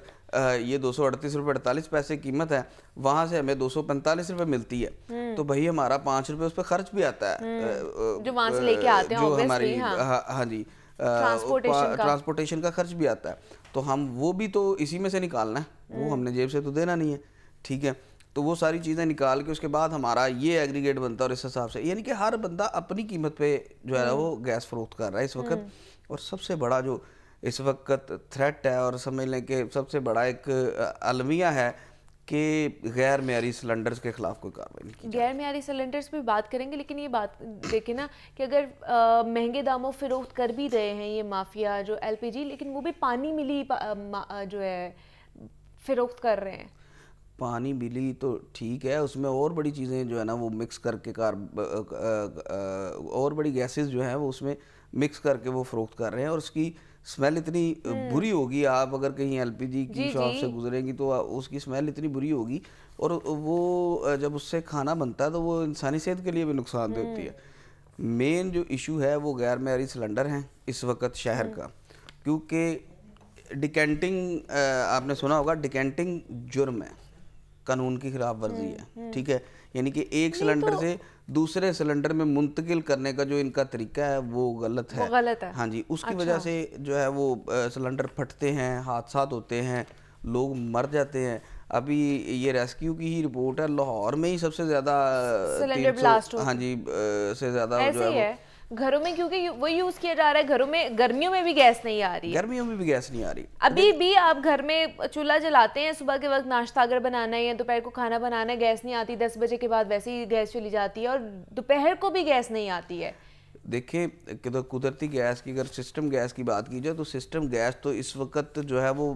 ये दो सौ अड़तीस रुपये अड़तालीस पैसे कीमत है वहाँ से हमें दो सौ पैंतालीस रुपये मिलती है हम्म। तो भाई हमारा पाँच रुपये उस पर खर्च भी आता है हम्म। जो वहाँ से लेके आते हैं जो हमारी हाँ हाँ, हाँ जी ट्रांसपोर्टेशन का खर्च भी आता है तो हम वो भी तो इसी में से निकालना है वो हम्म। हमने जेब से तो देना नहीं है ठीक है तो वो सारी चीज़ें निकाल के उसके बाद हमारा ये एग्रीगेट बनता है और इस हिसाब से यानी कि हर बंदा अपनी कीमत पे जो है वो गैस फरोख्त कर रहा है इस वक्त और सबसे बड़ा जो इस वक्त थ्रेट है और समझ लें कि सबसे बड़ा एक अलमिया है कि गैर मैारी सिलेंडर्स के खिलाफ कोई कार्रवाई नहीं गैर मैारी सिलेंडर्स पर बात करेंगे लेकिन ये बात देखें ना कि अगर महंगे दामों फरोख्त कर भी रहे हैं ये माफिया जो एलपीजी लेकिन वो भी पानी मिली पा, जो है फरोख्त कर रहे हैं पानी बिली तो ठीक है उसमें और बड़ी चीज़ें जो है ना वो मिक्स करके कार और बड़ी गैसेस जो हैं वो उसमें मिक्स करके वो फरोख्त कर रहे हैं और उसकी स्मेल इतनी हम्म। बुरी होगी आप अगर कहीं एलपीजी की शॉप से गुजरेंगी तो उसकी स्मेल इतनी बुरी होगी और वो जब उससे खाना बनता है तो वो इंसानी सेहत के लिए भी नुकसानदेह होती है हम्म। मेन जो इशू है वो गैर मैरी सिलेंडर हैं इस वक्त शहर का हम्म। क्योंकि डिकेंटिंग आपने सुना होगा डिकेंटिंग जुर्म है कानून की खिलाफ वर्जी है ठीक है यानी कि एक सिलेंडर तो... से दूसरे सिलेंडर में मुंतकिल करने का जो इनका तरीका है वो गलत है वो गलत है हाँ जी उसकी अच्छा। वजह से जो है वो सिलेंडर फटते हैं हादसा होते हैं लोग मर जाते हैं अभी ये रेस्क्यू की ही रिपोर्ट है लाहौर में ही सबसे ज़्यादा हाँ जी से ज़्यादा जो है, है। घरों में क्योंकि वो यूज किया जा रहा है घरों में गर्मियों में भी गैस नहीं आ रही गर्मियों में भी गैस नहीं आ रही अभी भी आप घर में चूल्हा जलाते हैं सुबह के वक्त नाश्ता अगर बनाना है या दोपहर को खाना बनाना है गैस नहीं आती दस बजे के बाद वैसे ही गैस चली जाती है और दोपहर को भी गैस नहीं आती है देखिए तो कुदरती गैस की अगर सिस्टम गैस की बात की जाए तो सिस्टम गैस तो इस वक्त जो है वो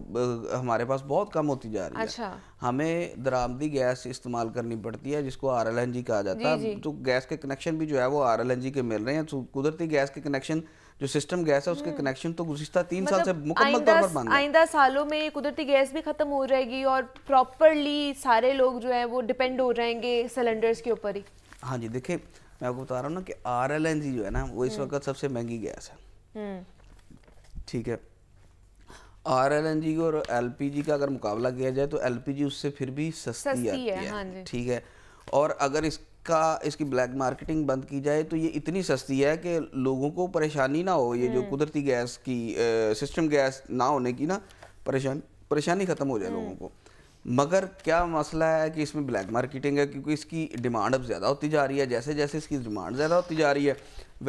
हमारे पास बहुत कम होती जा रही अच्छा। है हमें दरामदी गैस इस्तेमाल करनी पड़ती है जिसको आर कहा जाता है तो गैस के कनेक्शन भी जो है वो आर के मिल रहे हैं तो कुदरती गैस के कनेक्शन जो सिस्टम गैस है उसके हम्म। कनेक्शन तो गुजश्ता तीन मतलब साल से मतलब मुकम्मल तौर पर बंद है। आइंदा सालों में कुदरती गैस भी खत्म हो जाएगी और प्रॉपरली सारे लोग जो है वो डिपेंड हो जाएंगे सिलेंडर्स के ऊपर ही हाँ जी देखिए मैं आपको बता रहा हूँ ना कि आर एल एन जी जो है ना वो इस हम्म। वक्त सबसे महंगी गैस है हम्म। ठीक है आर एल एन जी और एल पी जी का अगर मुकाबला किया जाए तो एल पी जी उससे फिर भी सस्ती, सस्ती आती है, है हाँ ठीक है और अगर इसका इसकी ब्लैक मार्केटिंग बंद की जाए तो ये इतनी सस्ती है कि लोगों को परेशानी ना हो ये जो हम्म। कुदरती गैस की सिस्टम गैस ना होने की ना परेशान परेशानी ख़त्म हो जाए लोगों को मगर क्या मसला है कि इसमें ब्लैक मार्केटिंग है क्योंकि इसकी डिमांड अब ज़्यादा होती जा रही है जैसे जैसे इसकी डिमांड ज़्यादा होती जा रही है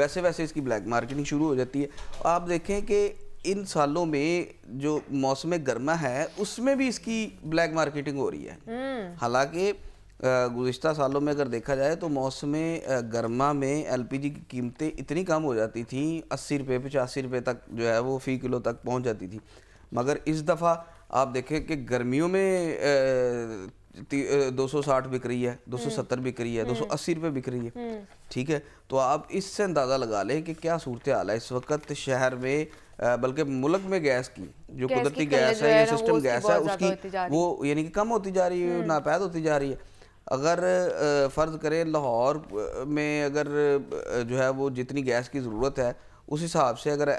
वैसे वैसे इसकी ब्लैक मार्केटिंग शुरू हो जाती है आप देखें कि इन सालों में जो मौसम गर्मा है उसमें भी इसकी ब्लैक मार्केटिंग हो रही है हम्म। हालांकि गुज्त सालों में अगर देखा जाए तो मौसम गर्मा में एल पी जी की कीमतें इतनी कम हो जाती थी अस्सी रुपये पचासी रुपये तक जो है वो फ़ी किलो तक पहुँच जाती थी मगर इस दफ़ा आप देखें कि गर्मियों में दो सौ साठ बिक रही है दो सौ सत्तर हम्म। बिक रही है हम्म। दो सौ अस्सी रुपये बिक रही है हम्म। ठीक है तो आप इससे अंदाज़ा लगा लें कि क्या सूरत हाल है इस वक्त शहर में बल्कि मुल्क में गैस की जो कुदरती गैस है या सिस्टम गैस है उसकी वो यानी कि कम होती जा रही है नापैद होती जा रही है अगर फ़र्ज़ करें लाहौर में अगर जो है वो जितनी गैस की ज़रूरत है उस हिसाब से अगर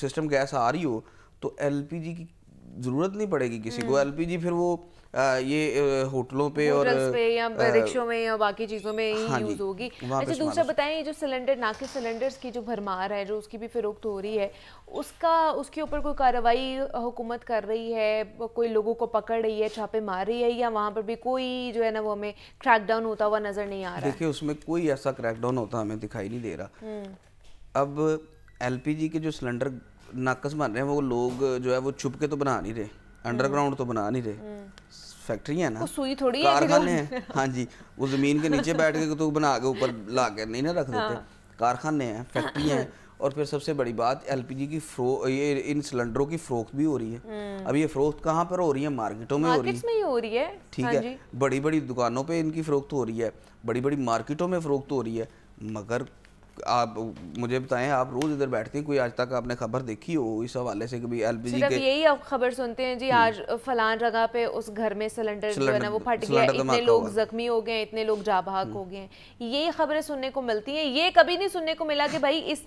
सिस्टम गैस आ रही हो तो एलपीजी की ज़रूरत नहीं पड़ेगी किसी को हम्म। एलपीजी फिर वो आ, ये होटलों पे और पे या रिक्शों में या बाकी चीज़ों में ही हाँ यूज़ होगी अच्छा दूसरा बताएं ये जो सिलेंडर ना कि सिलेंडर्स की जो भरमार है जो उसकी भी फिरोख्त हो रही है उसका उसके ऊपर कोई कार्रवाई हुकूमत कर रही है कोई लोगों को पकड़ रही है छापे मार रही है या वहाँ पर भी कोई जो है ना वो हमें क्रैकडाउन होता हुआ नज़र नहीं आ रहा देखिये उसमें कोई ऐसा क्रैकडाउन होता हमें दिखाई नहीं दे रहा हम्म। अब एलपीजी के जो सिलेंडर नाकस बन रहे हैं वो लोग जो है वो छुप के तो बना नहीं रहे अंडरग्राउंड तो बना नहीं रहे फैक्ट्री है ना वो सुई थोड़ी कारखाने हैं हाँ जी वो ज़मीन के नीचे बैठ के तो बना के ऊपर ला के नहीं ना रख देते हाँ। कारखाने हैं फैक्ट्री हैं और फिर सबसे बड़ी बात एलपीजी की फ्रो ये इन सिलेंडरों की फ़रोख्त भी हो रही है हम्म। अब ये फ़रोख्त कहाँ पर हो रही है मार्केटों में हो रही है हो रही है ठीक हाँ है बड़ी बड़ी दुकानों पे इनकी फ़रोख्त हो रही है बड़ी बड़ी मार्केटों में फ़रोख्त हो रही है मगर आप मुझे बताएं आप रोज इधर बैठती हैं कोई आज तक आपने खबर देखी हो इस हवाले से कभी एलपीजी के यही आप खबर सुनते हैं जी आज फलान जगह पे उस घर में सिलेंडर जो है ना वो फट गया तो इतने लोग जख्मी हो गए इतने लोग जाबाक हम्म। हो गए ये खबरें सुनने को मिलती हैं ये कभी नहीं सुनने को मिला कि भाई इस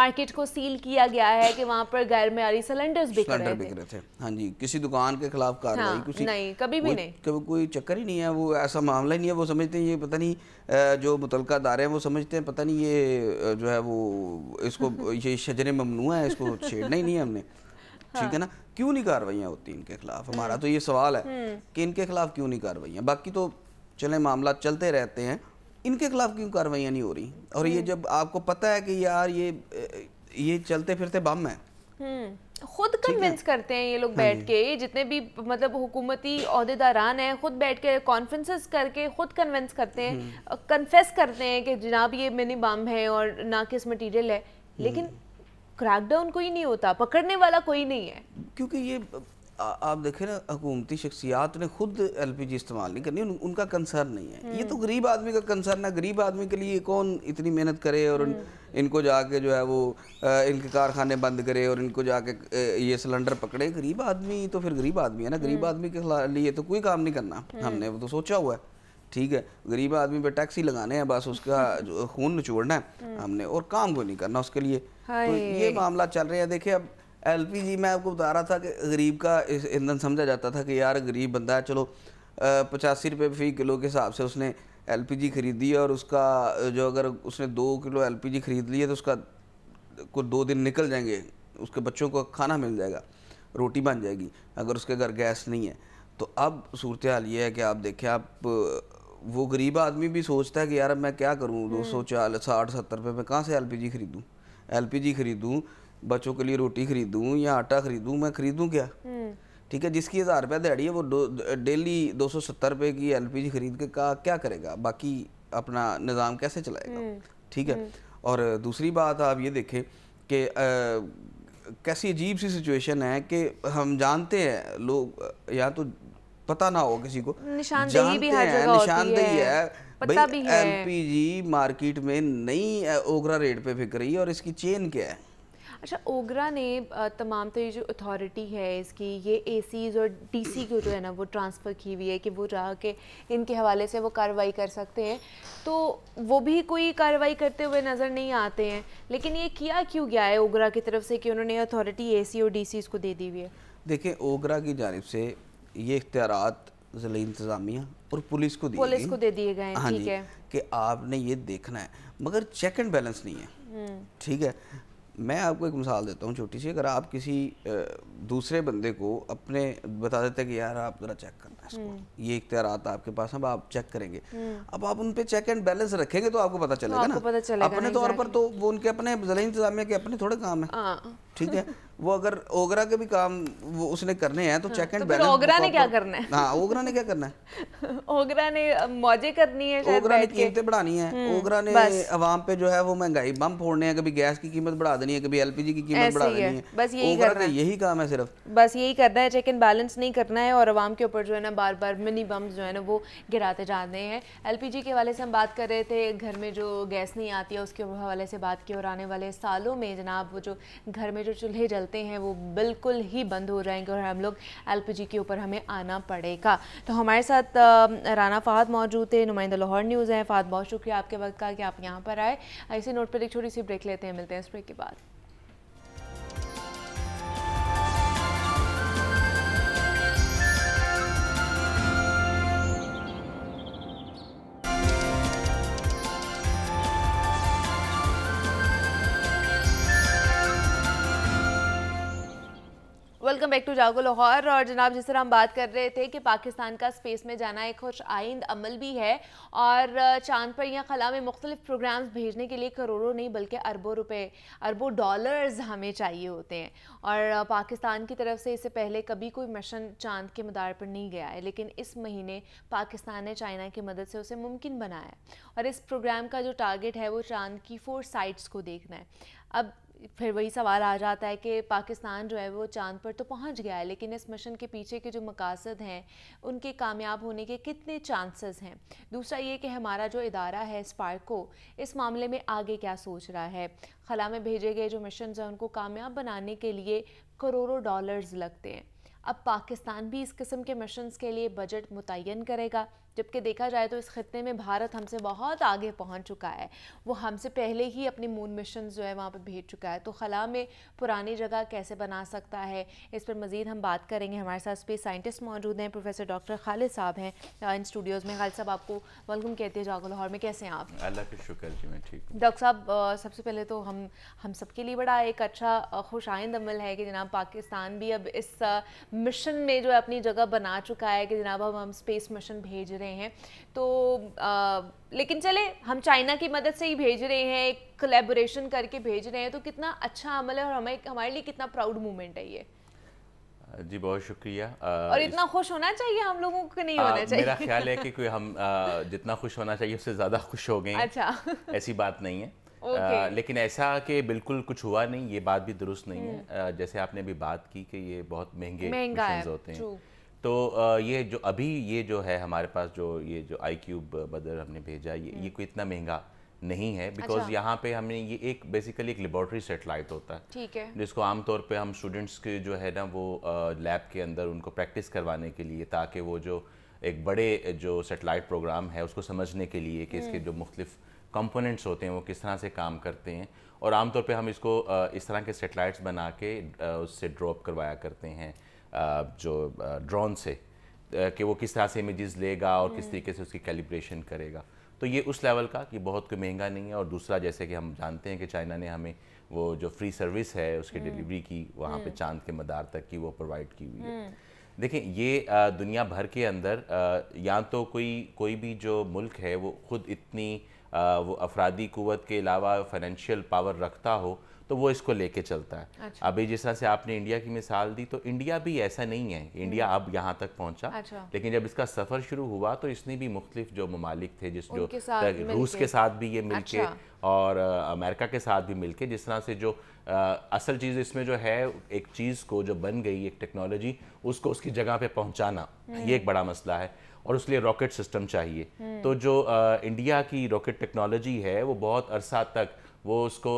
मार्केट को सील किया गया है कि वहाँ पर गैर मैारी सिलेंडर बिक रहे थे हाँ जी किसी दुकान के खिलाफ कार्रवाई हाँ, नहीं कभी भी नहीं कभी कोई चक्कर ही नहीं है वो ऐसा मामला ही नहीं है वो समझते हैं ये पता नहीं जो मुतल दारे हैं वो समझते हैं पता नहीं ये जो है वो इसको ये शजर ममनुआ है इसको छेड़ना ही नहीं है हमने हाँ। ठीक हाँ। है ना क्यों नहीं कार्रवाइयाँ होती इनके खिलाफ हमारा तो ये सवाल है हम्म। कि इनके खिलाफ क्यों नहीं कार्रवाइयाँ बाकी तो चले मामला चलते रहते हैं इनके खिलाफ क्यों कार्रवाइयाँ नहीं हो रही और ये हम्म। जब आपको पता है कि यार ये ये चलते फिरते बम है हम्म। खुद कन्विंस करते हैं ये लोग हाँ बैठ के जितने भी मतलब हुकूमती अहदेदारान हैं खुद बैठ के कॉन्फ्रेंसेस करके खुद कन्विंस करते हैं कन्फेस हम्म। करते हैं कि जनाब ये मिनी बम है और ना किस मटेरियल है लेकिन क्रैकडाउन हम्म। कोई नहीं होता पकड़ने वाला कोई नहीं है क्योंकि ये आप देखें ना हकूमती शख्सियात ने खुद एल पी जी इस्तेमाल नहीं करनी उन, उनका कंसर्न नहीं है ये तो हम्म। गरीब आदमी का कंसर्न है गरीब आदमी के लिए कौन इतनी मेहनत करे और इन, हम्म। इनको जाके जो है वो इनके कारखाने बंद करे और इनको जाके ये सिलेंडर पकड़े गरीब आदमी तो फिर गरीब आदमी है ना गरीब हम्म। आदमी के लिए तो कोई काम नहीं करना हमने वो तो सोचा हुआ है ठीक है गरीब आदमी पे टैक्सी लगाने हैं बस उसका खून निचोड़ना है हमने और काम को नहीं करना उसके लिए तो ये मामला चल रहे हैं देखिए अब एलपीजी मैं आपको बता रहा था कि गरीब का ईंधन समझा जाता था कि यार गरीब बंदा है चलो पचासी रुपये फ़ी किलो के हिसाब से उसने एलपीजी ख़रीदी और उसका जो अगर उसने दो किलो एलपीजी ख़रीद लिया तो उसका कुछ दो दिन निकल जाएंगे उसके बच्चों को खाना मिल जाएगा रोटी बन जाएगी अगर उसके घर गैस नहीं है तो अब सूरत हाल ये है कि आप देखें आप वो गरीब आदमी भी सोचता है कि यार मैं क्या करूँ दो सौ चालीस साठ सत्तर रुपये में कहाँ से एल पी जी खरीदूँ एल पी जी खरीदूँ बच्चों के लिए रोटी खरीदूँ या आटा खरीदूँ मैं खरीदूँ क्या हम्म। ठीक है जिसकी हज़ार रुपया दिहाड़ी है वो डेली दो सौ सत्तर रुपये की एल पी जी खरीद के का क्या करेगा बाकी अपना निज़ाम कैसे चलाएगा हम्म। ठीक है हम्म। और दूसरी बात आप ये देखें कि कैसी अजीब सी सिचुएशन है कि हम जानते हैं लोग या तो पता ना हो किसी को निशानदेही भी हर जगह निशानदेही है, है। पता भी है एलपीजी मार्केट में नई ओगरा रेट पे बिक रही है और इसकी चेन क्या है अच्छा ओगरा ने तमाम तो ये जो अथॉरिटी है इसकी ये ए और डीसी को जो है ना वो ट्रांसफ़र की हुई है कि वो जा के इनके हवाले से वो कार्रवाई कर सकते हैं तो वो भी कोई कार्रवाई करते हुए नज़र नहीं आते हैं लेकिन ये किया क्यों गया है ओगरा की तरफ से कि उन्होंने अथॉरिटी ए और डी को दे दी हुई है देखिए ओगरा की जानब से ये इख्तियार ज़िले इंतज़ामिया और पुलिस को पुलिस को दे दिए गए हैं हाँ ठीक है कि आपने ये देखना है मगर चेक एंड बैलेंस नहीं है हम्म। ठीक है मैं आपको एक मिसाल देता हूँ छोटी सी अगर आप किसी दूसरे बंदे को अपने बता देते कि यार आप ज़रा चेक करना इसको हम्म। ये इख्तियार आपके पास अब आप चेक करेंगे हम्म। अब आप उन पे चेक एंड बैलेंस रखेंगे तो आपको पता चलेगा ना अपने तौर पर तो वो उनके अपने ज़िला इंतजामिया के अपने थोड़े काम है हाँ। ठीक है वो अगर ओगरा के भी काम वो उसने करने हैं तो चेक एंड बैलेंस ओगरा ने क्या करना है हाँ ओगरा ने क्या करना है ओगरा ने मौजे करनी है शायद ओगरा ने कीमतें बढ़ानी है हम्म, ओगरा ने आवाम पे जो है वो महंगाई बम फोड़ने हैं कभी गैस की कीमत बढ़ा देनी है कभी एलपीजी की कीमत बढ़ा देनी है बस यही करना है यही काम है सिर्फ बस यही करना है चेक एंड बैलेंस नहीं करना है और आवाम के ऊपर जो है ना बार बार मिनी बम जो है ना वो गिराते जा रहे हैं एलपीजी के हवाले से हम बात कर रहे थे घर में जो गैस नहीं आती है उसके हवाले से बात की और आने वाले सालों में जनाब वो जो घर में में जो चूल्हे जलते हैं वो बिल्कुल ही बंद हो जाएंगे और हम लोग एल के ऊपर हमें आना पड़ेगा तो हमारे साथ राना फाहद मौजूद थे नुमाइंदा लाहौर न्यूज़ हैं फाद बहुत शुक्रिया आपके वक्त का कि आप यहाँ पर आए इसी नोट पर एक छोटी सी ब्रेक लेते हैं मिलते हैं इस ब्रेक के बाद वेलकम बैक टू जागो लाहौर और जनाब जिस तरह हम बात कर रहे थे कि पाकिस्तान का स्पेस में जाना एक खुश आइंद अमल भी है और चांद पर या खला में मुख्तलिफ प्रोग्राम्स भेजने के लिए करोड़ों नहीं बल्कि अरबों रुपए अरबों डॉलर्स हमें चाहिए होते हैं और पाकिस्तान की तरफ से इससे पहले कभी कोई मिशन चांद के मदार पर नहीं गया है लेकिन इस महीने पाकिस्तान ने चाइना की मदद से उसे मुमकिन बनाया और इस प्रोग्राम का जो टारगेट है वो चांद की फोर साइट्स को देखना है अब फिर वही सवाल आ जाता है कि पाकिस्तान जो है वो चांद पर तो पहुंच गया है लेकिन इस मिशन के पीछे के जो मकासद हैं उनके कामयाब होने के कितने चांसेस हैं दूसरा ये कि हमारा जो इदारा है स्पार्को इस मामले में आगे क्या सोच रहा है खला में भेजे गए जो मिशन हैं उनको कामयाब बनाने के लिए करोड़ों डॉलर्स लगते हैं अब पाकिस्तान भी इस किस्म के मिशन के लिए बजट मुतन करेगा जबकि देखा जाए तो इस खत्े में भारत हमसे बहुत आगे पहुंच चुका है वो हमसे पहले ही अपने मून मिशन जो है वहाँ पर भेज चुका है तो खला में पुरानी जगह कैसे बना सकता है इस पर मज़ीद हम बात करेंगे हमारे साथ स्पेस साइंटिस्ट मौजूद हैं प्रोफेसर डॉक्टर खालिद साहब हैं इन स्टूडियोज़ में खालिद साहब आपको वेलकम कहते हैं जागो लाहौर में कैसे हैं आप अल्लाह का शुक्र जी मैं ठीक डॉक्टर साहब सबसे पहले तो हम हम सब के लिए बड़ा एक अच्छा खुश आइंद अमल है कि जनाब पाकिस्तान भी अब इस मिशन में जो है अपनी जगह बना चुका है कि जनाब अब हम स्पेस मिशन भेज रहे हैं तो आ, लेकिन चले हम चाइना की मदद से ही भेज रहे हैं एक कलेबोरेशन करके भेज रहे हैं तो कितना अच्छा अमल है और हमें हमारे लिए कितना प्राउड मूवमेंट है ये जी बहुत शुक्रिया आ, और इतना इस... खुश होना चाहिए हम लोगों को नहीं आ, होना चाहिए मेरा ख्याल है कि कोई हम आ, जितना खुश होना चाहिए उससे ज़्यादा खुश हो गए अच्छा ऐसी बात नहीं है आ, लेकिन ऐसा कि बिल्कुल कुछ हुआ नहीं ये बात भी दुरुस्त नहीं है आ, हम्म। जैसे आपने अभी बात की कि ये बहुत महंगे होते हैं तो ये जो अभी ये जो है हमारे पास जो ये जो आई क्यूब बदर हमने भेजा ये ये हम्म। कोई इतना महंगा नहीं है बिकॉज अच्छा। यहाँ पे हमने ये एक बेसिकली एक लेबॉर्ट्री सेटेलाइट होता है ठीक है जिसको आमतौर पे हम स्टूडेंट्स के जो है ना वो लैब के अंदर उनको प्रैक्टिस करवाने के लिए ताकि वो जो एक बड़े जो सेटेलाइट प्रोग्राम है उसको समझने के लिए कि इसके हम्म। जो मुख्तफ कंपोनेंट्स होते हैं वो किस तरह से काम करते हैं और आमतौर पर हम इसको इस तरह के सेटेलाइट्स बना के उससे ड्रॉप करवाया करते हैं जो ड्रोन से कि वो किस तरह से इमेजेस लेगा और किस हम्म। तरीके से उसकी कैलिब्रेशन करेगा तो ये उस लेवल का कि बहुत कोई महंगा नहीं है और दूसरा जैसे कि हम जानते हैं कि चाइना ने हमें वो जो फ्री सर्विस है उसकी डिलीवरी हम्म। की वहाँ पे हम्म। चांद के मदार तक की वो प्रोवाइड की हुई है देखिए ये दुनिया भर के अंदर या तो कोई कोई भी जो मुल्क है वो खुद इतनी वो अफराधी कुत के अलावा फाइनेंशियल पावर रखता हो तो वो इसको लेके चलता है अच्छा। अभी जिस तरह से आपने इंडिया की मिसाल दी तो इंडिया भी ऐसा नहीं है इंडिया हम्म। अब यहाँ तक पहुँचा अच्छा। लेकिन जब इसका सफ़र शुरू हुआ तो इसने भी मुख्तलिफ जो ममालिक थे जिस जो रूस के साथ भी ये मिल अच्छा। के और अमेरिका के साथ भी मिलके जिस तरह से जो आ, असल चीज़ इसमें जो है एक चीज़ को जो बन गई एक टेक्नोलॉजी उसको उसकी जगह पर पहुँचाना ये हम्म। एक बड़ा मसला है और उसके लिए रॉकेट सिस्टम चाहिए हम्म। तो जो इंडिया की रॉकेट टेक्नोलॉजी है वो बहुत अरसा तक वो उसको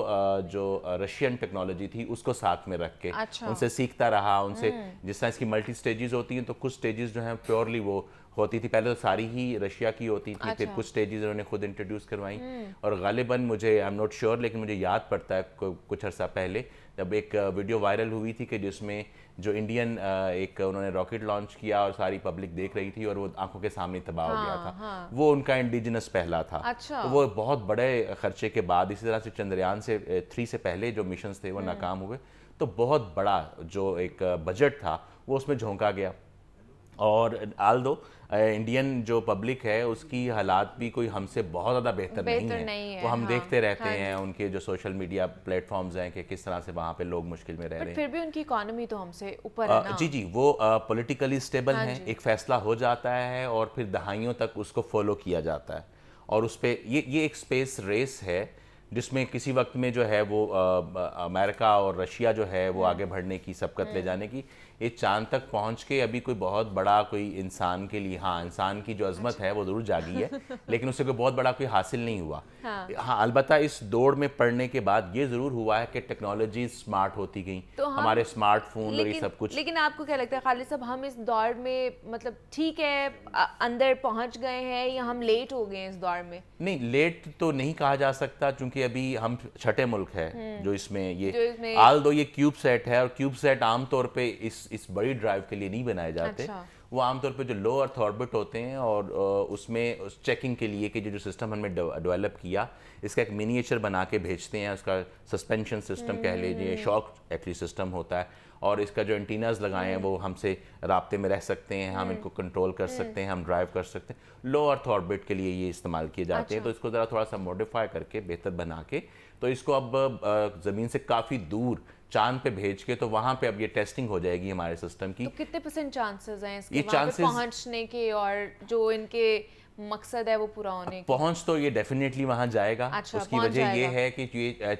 जो रशियन टेक्नोलॉजी थी उसको साथ में रख के अच्छा। उनसे सीखता रहा उनसे हम्म। जिस तरह इसकी मल्टी स्टेजेस होती हैं तो कुछ स्टेजेस जो हैं प्योरली वो होती थी पहले तो सारी ही रशिया की होती थी अच्छा। फिर कुछ स्टेजेस उन्होंने खुद इंट्रोड्यूस करवाई हम्म। और गालिबन मुझे आई एम नॉट श्योर लेकिन मुझे याद पड़ता है कुछ अर्सा पहले जब एक वीडियो वायरल हुई थी कि जिसमें जो इंडियन uh, एक उन्होंने रॉकेट लॉन्च किया और सारी पब्लिक देख रही थी और वो आंखों के सामने तबाह हाँ, हो गया था हाँ. हाँ। वो उनका इंडिजिनस पहला था अच्छा। तो वो बहुत बड़े खर्चे के बाद इसी तरह से चंद्रयान से थ्री से पहले जो मिशन थे वो हम्म। नाकाम हुए तो बहुत बड़ा जो एक बजट uh, था वो उसमें झोंका गया और uh, आल दो इंडियन जो पब्लिक है उसकी हालात भी कोई हमसे बहुत ज़्यादा बेहतर, नहीं, है। नहीं है वो हम हाँ, देखते रहते हाँ, हैं उनके जो सोशल मीडिया प्लेटफॉर्म्स हैं कि किस तरह से वहाँ पे लोग मुश्किल में रह रहे हैं फिर भी उनकी इकॉनमी तो हमसे ऊपर है ना जी जी वो पॉलिटिकली स्टेबल हाँ, हैं एक फैसला हो जाता है और फिर दहाइयों तक उसको फॉलो किया जाता है और उस पर ये ये एक स्पेस रेस है जिसमें किसी वक्त में जो है वो अमेरिका और रशिया जो है वो हम्म। आगे बढ़ने की सबकत ले हम्म। जाने की ये चांद तक पहुंच के अभी कोई बहुत बड़ा कोई इंसान के लिए हाँ इंसान की जो अजमत अच्छा। है वो जरूर जागी है लेकिन उससे कोई बहुत बड़ा कोई हासिल नहीं हुआ हाँ, हाँ अलबत् इस दौड़ में पढ़ने के बाद ये जरूर हुआ है कि टेक्नोलॉजी स्मार्ट होती गई तो हाँ, हमारे स्मार्टफोन और ये सब कुछ लेकिन आपको क्या लगता है खालिद साहब हम इस दौड़ में मतलब ठीक है अंदर पहुंच गए हैं या हम लेट हो गए हैं इस दौड़ में नहीं लेट तो नहीं कहा जा सकता चूंकि अभी हम छठे मुल्क है हम्म। जो इसमें ये आल दो ये क्यूब सेट है और क्यूब सेट आमतौर पर इस इस बड़ी ड्राइव के लिए नहीं बनाए जाते अच्छा। वो आमतौर पे जो लो अर्थ ऑर्बिट होते हैं और उसमें उस चेकिंग के लिए कि जो जो सिस्टम हमने डेवलप किया इसका एक मिनिएचर बना के भेजते हैं उसका सस्पेंशन सिस्टम कह लीजिए शॉक एक्चुअली सिस्टम होता है और इसका जो एंटीनाज लगाए हैं वो हम्म। हमसे रबते में रह सकते हैं हम हम्म। इनको कंट्रोल हम्म। कर सकते हैं हम ड्राइव कर सकते हैं लो अर्थ ऑर्बिट के लिए ये इस्तेमाल किए जाते अच्छा। हैं तो इसको ज़रा थोड़ा सा मॉडिफाई करके बेहतर बना के तो इसको अब ज़मीन से काफ़ी दूर चांद पे भेज के तो वहां पे अब ये टेस्टिंग हो जाएगी हमारे सिस्टम की तो कितने परसेंट चांसेस हैं इसके ये चांसेस पहुंचने के और जो इनके मकसद है वो पूरा होने पहुंच तो ये डेफिनेटली वहां जाएगा अच्छा, उसकी वजह ये है कि ये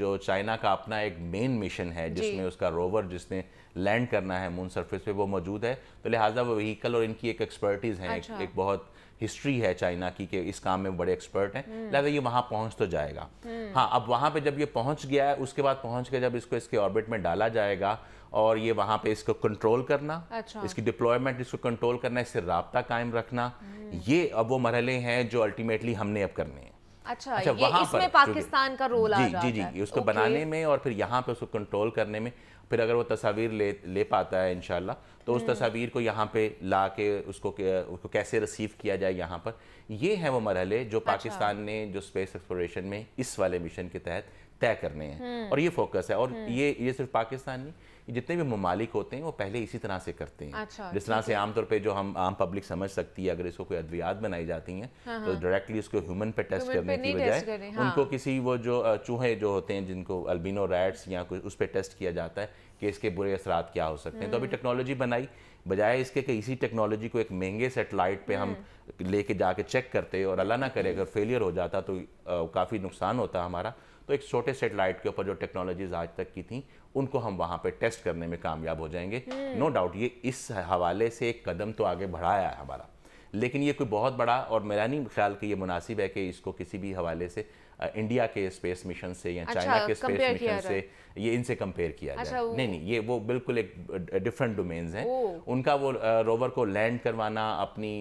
जो चाइना का अपना एक मेन मिशन है जिसमें उसका रोवर जिसने लैंड करना है मून सरफेस पे वो मौजूद है तो लिहाजा वो व्हीकल और इनकी एक एक्सपर्टीज है अच्छा। एक, एक बहुत हिस्ट्री है चाइना की कि इस काम में बड़े एक्सपर्ट हैं हम्म। लगा ये वहाँ पहुँच तो जाएगा हम्म। हाँ अब वहाँ पे जब ये पहुँच गया है उसके बाद पहुँच के जब इसको इसके ऑर्बिट में डाला जाएगा और ये वहाँ पे इसको कंट्रोल करना अच्छा। इसकी डिप्लॉयमेंट इसको कंट्रोल करना इससे रबता कायम रखना हम्म। ये अब वो मरहले हैं जो अल्टीमेटली हमने अब करने हैं अच्छा, अच्छा ये इसमें पाकिस्तान का रोल आ जी जी जी उसको बनाने में और फिर यहाँ पे उसको कंट्रोल करने में फिर अगर वो तस्वीर ले ले पाता है इन तो उस हम्म। तस्वीर को यहाँ पे ला के उसको उसको कैसे रिसीव किया जाए यहाँ पर ये हैं वो मरहले जो अच्छा। पाकिस्तान ने जो स्पेस एक्सप्लोरेशन में इस वाले मिशन के तहत तय करने हैं हम्म। और ये फोकस है और हम्म। ये ये सिर्फ पाकिस्तान नहीं जितने भी ममालिक होते हैं वो पहले इसी तरह से करते हैं अच्छा, जिस तरह से आमतौर पर जो हम आम पब्लिक समझ सकती है अगर इसको कोई अद्वियात बनाई जाती हैं हाँ, तो डायरेक्टली हाँ। उसको ह्यूमन पे टेस्ट करने की बजाय हाँ। उनको किसी वो जो चूहे जो होते हैं जिनको अल्बिनो रैट्स या कुछ उस पर टेस्ट किया जाता है कि इसके बुरे असरा क्या हो सकते हैं तो अभी टेक्नोलॉजी हम्म। बनाई बजाय इसके कि इसी टेक्नोलॉजी को एक महंगे सेटेलाइट पे हम हम्म। लेके जाके चेक करते और अल्लाह ना करे हम्म। अगर फेलियर हो जाता तो काफ़ी नुकसान होता हमारा तो एक छोटे सेटेलाइट के ऊपर जो टेक्नोलॉजीज आज तक की थी उनको हम वहां पे टेस्ट करने में कामयाब हो जाएंगे नो हम्म। no डाउट ये इस हवाले से एक कदम तो आगे बढ़ाया है हमारा लेकिन ये कोई बहुत बड़ा और मेरा नहीं ख्याल कि ये मुनासिब है कि इसको किसी भी हवाले से इंडिया के स्पेस मिशन से या अच्छा, चाइना के स्पेस मिशन से ये इनसे कंपेयर किया अच्छा, जाए नहीं नहीं ये वो बिल्कुल एक डिफरेंट डोमेन्स हैं उनका वो रोवर को लैंड करवाना अपनी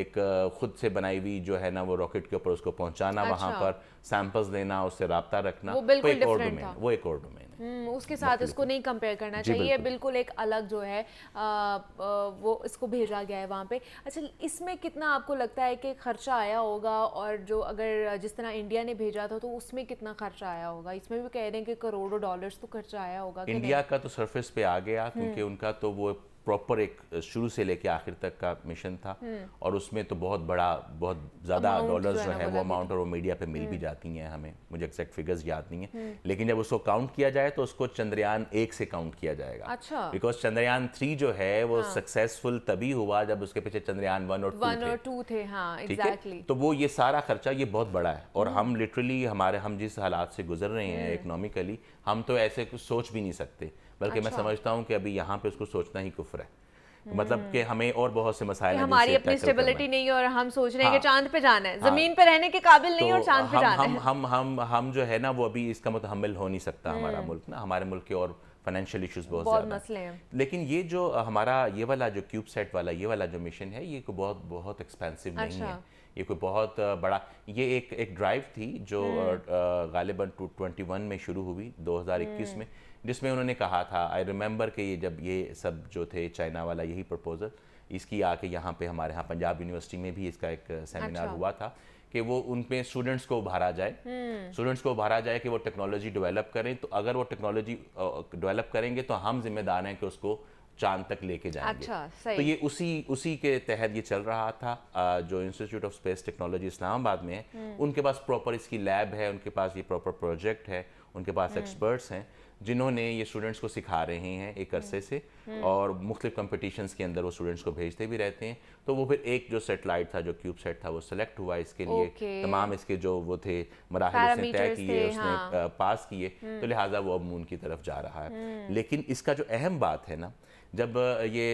एक खुद से बनाई हुई जो है ना वो रॉकेट के ऊपर उसको पहुंचाना अच्छा। वहां पर सैंपल्स लेना उससे रबता रखना वो, तो वो एक और डोमेन वो एक और डोमेन हम्म, उसके साथ इसको नहीं कंपेयर करना चाहिए बिल्कुल।, बिल्कुल एक अलग जो है आ, आ, वो इसको भेजा गया है वहाँ पे अच्छा इसमें कितना आपको लगता है कि खर्चा आया होगा और जो अगर जिस तरह इंडिया ने भेजा था तो उसमें कितना खर्चा आया होगा इसमें भी कह रहे हैं कि करोड़ों डॉलर्स तो खर्चा आया होगा इंडिया का तो सरफेस पे आ गया हम्म। क्योंकि उनका तो वो प्रॉपर एक uh, शुरू से लेके आखिर तक का मिशन था हम्म। और उसमें तो बहुत बड़ा बहुत ज़्यादा डॉलर्स जो है वो अमाउंट और वो मीडिया पे मिल भी हम्म। जाती हैं हमें मुझे एग्जैक्ट फिगर्स याद नहीं है हम्म। लेकिन जब उसको काउंट किया जाए तो उसको चंद्रयान एक से काउंट किया जाएगा अच्छा बिकॉज चंद्रयान थ्री जो है वो सक्सेसफुल हाँ। तभी हुआ जब उसके पीछे चंद्रयान वन और वन और टू थे हाँ, ठीक है तो वो ये सारा खर्चा ये बहुत बड़ा है और हम लिटरली हमारे हम जिस हालात से गुजर रहे हैं इकोनॉमिकली हम तो ऐसे कुछ सोच भी नहीं सकते बल्कि अच्छा। मैं समझता हूँ कि अभी यहाँ पे उसको सोचना ही कुफर है हम्म। मतलब कि हमें और बहुत से मसाइल हैं हमारी अपनी स्टेबिलिटी नहीं है और हम सोच रहे हैं कि हाँ। चांद पे जाना है हाँ। जमीन पे रहने के काबिल नहीं तो और चांद पे जाना है हम हम हम हम जो है ना वो अभी इसका मुतहमल हो नहीं सकता हमारा हम्म। मुल्क ना हमारे मुल्क के और फाइनेंशियल इश्यूज बहुत, ज्यादा मसले हैं लेकिन ये जो हमारा ये वाला जो क्यूब सेट वाला ये वाला जो मिशन है ये को बहुत बहुत एक्सपेंसिव नहीं है ये कोई बहुत अच्छा। बड़ा ये एक एक ड्राइव थी जो हम्म। गालिबन टू ट्वेंटी में शुरू हुई 2021 में जिसमें उन्होंने कहा था आई रिमेंबर कि ये जब ये सब जो थे चाइना वाला यही प्रपोज़ल इसकी आके यहाँ पे हमारे यहाँ पंजाब यूनिवर्सिटी में भी इसका एक सेमिनार अच्छा। हुआ था कि वो उनमें स्टूडेंट्स को उभारा जाए स्टूडेंट्स हम्म। को उभारा जाए कि वो टेक्नोलॉजी डेवलप करें तो अगर वो टेक्नोलॉजी डेवलप करेंगे तो हम जिम्मेदार हैं कि उसको चांद तक लेके जाएंगे अच्छा, सही। तो ये उसी उसी के तहत ये चल रहा था जो institute of space technology Islamabad में है हम्म। उनके पास प्रॉपर इसकी लैब है उनके पास ये प्रॉपर प्रोजेक्ट है उनके पास एक्सपर्ट्स हम्म। हैं जिन्होंने ये स्टूडेंट्स को सिखा रहे हैं एक हम्म। अरसे से हम्म। और मुख्तलिफ कम्पटिशन के अंदर वो स्टूडेंट्स को भेजते भी रहते हैं तो वो फिर एक जो सेटेलाइट था जो क्यूब सेट था वो सेलेक्ट हुआ इसके लिए तमाम इसके जो वो थे मराहल उसने तय किए उसने पास हाँ। किए हम्म। तो लिहाजा वो अब मून की तरफ जा रहा है लेकिन इसका जो अहम बात है ना जब ये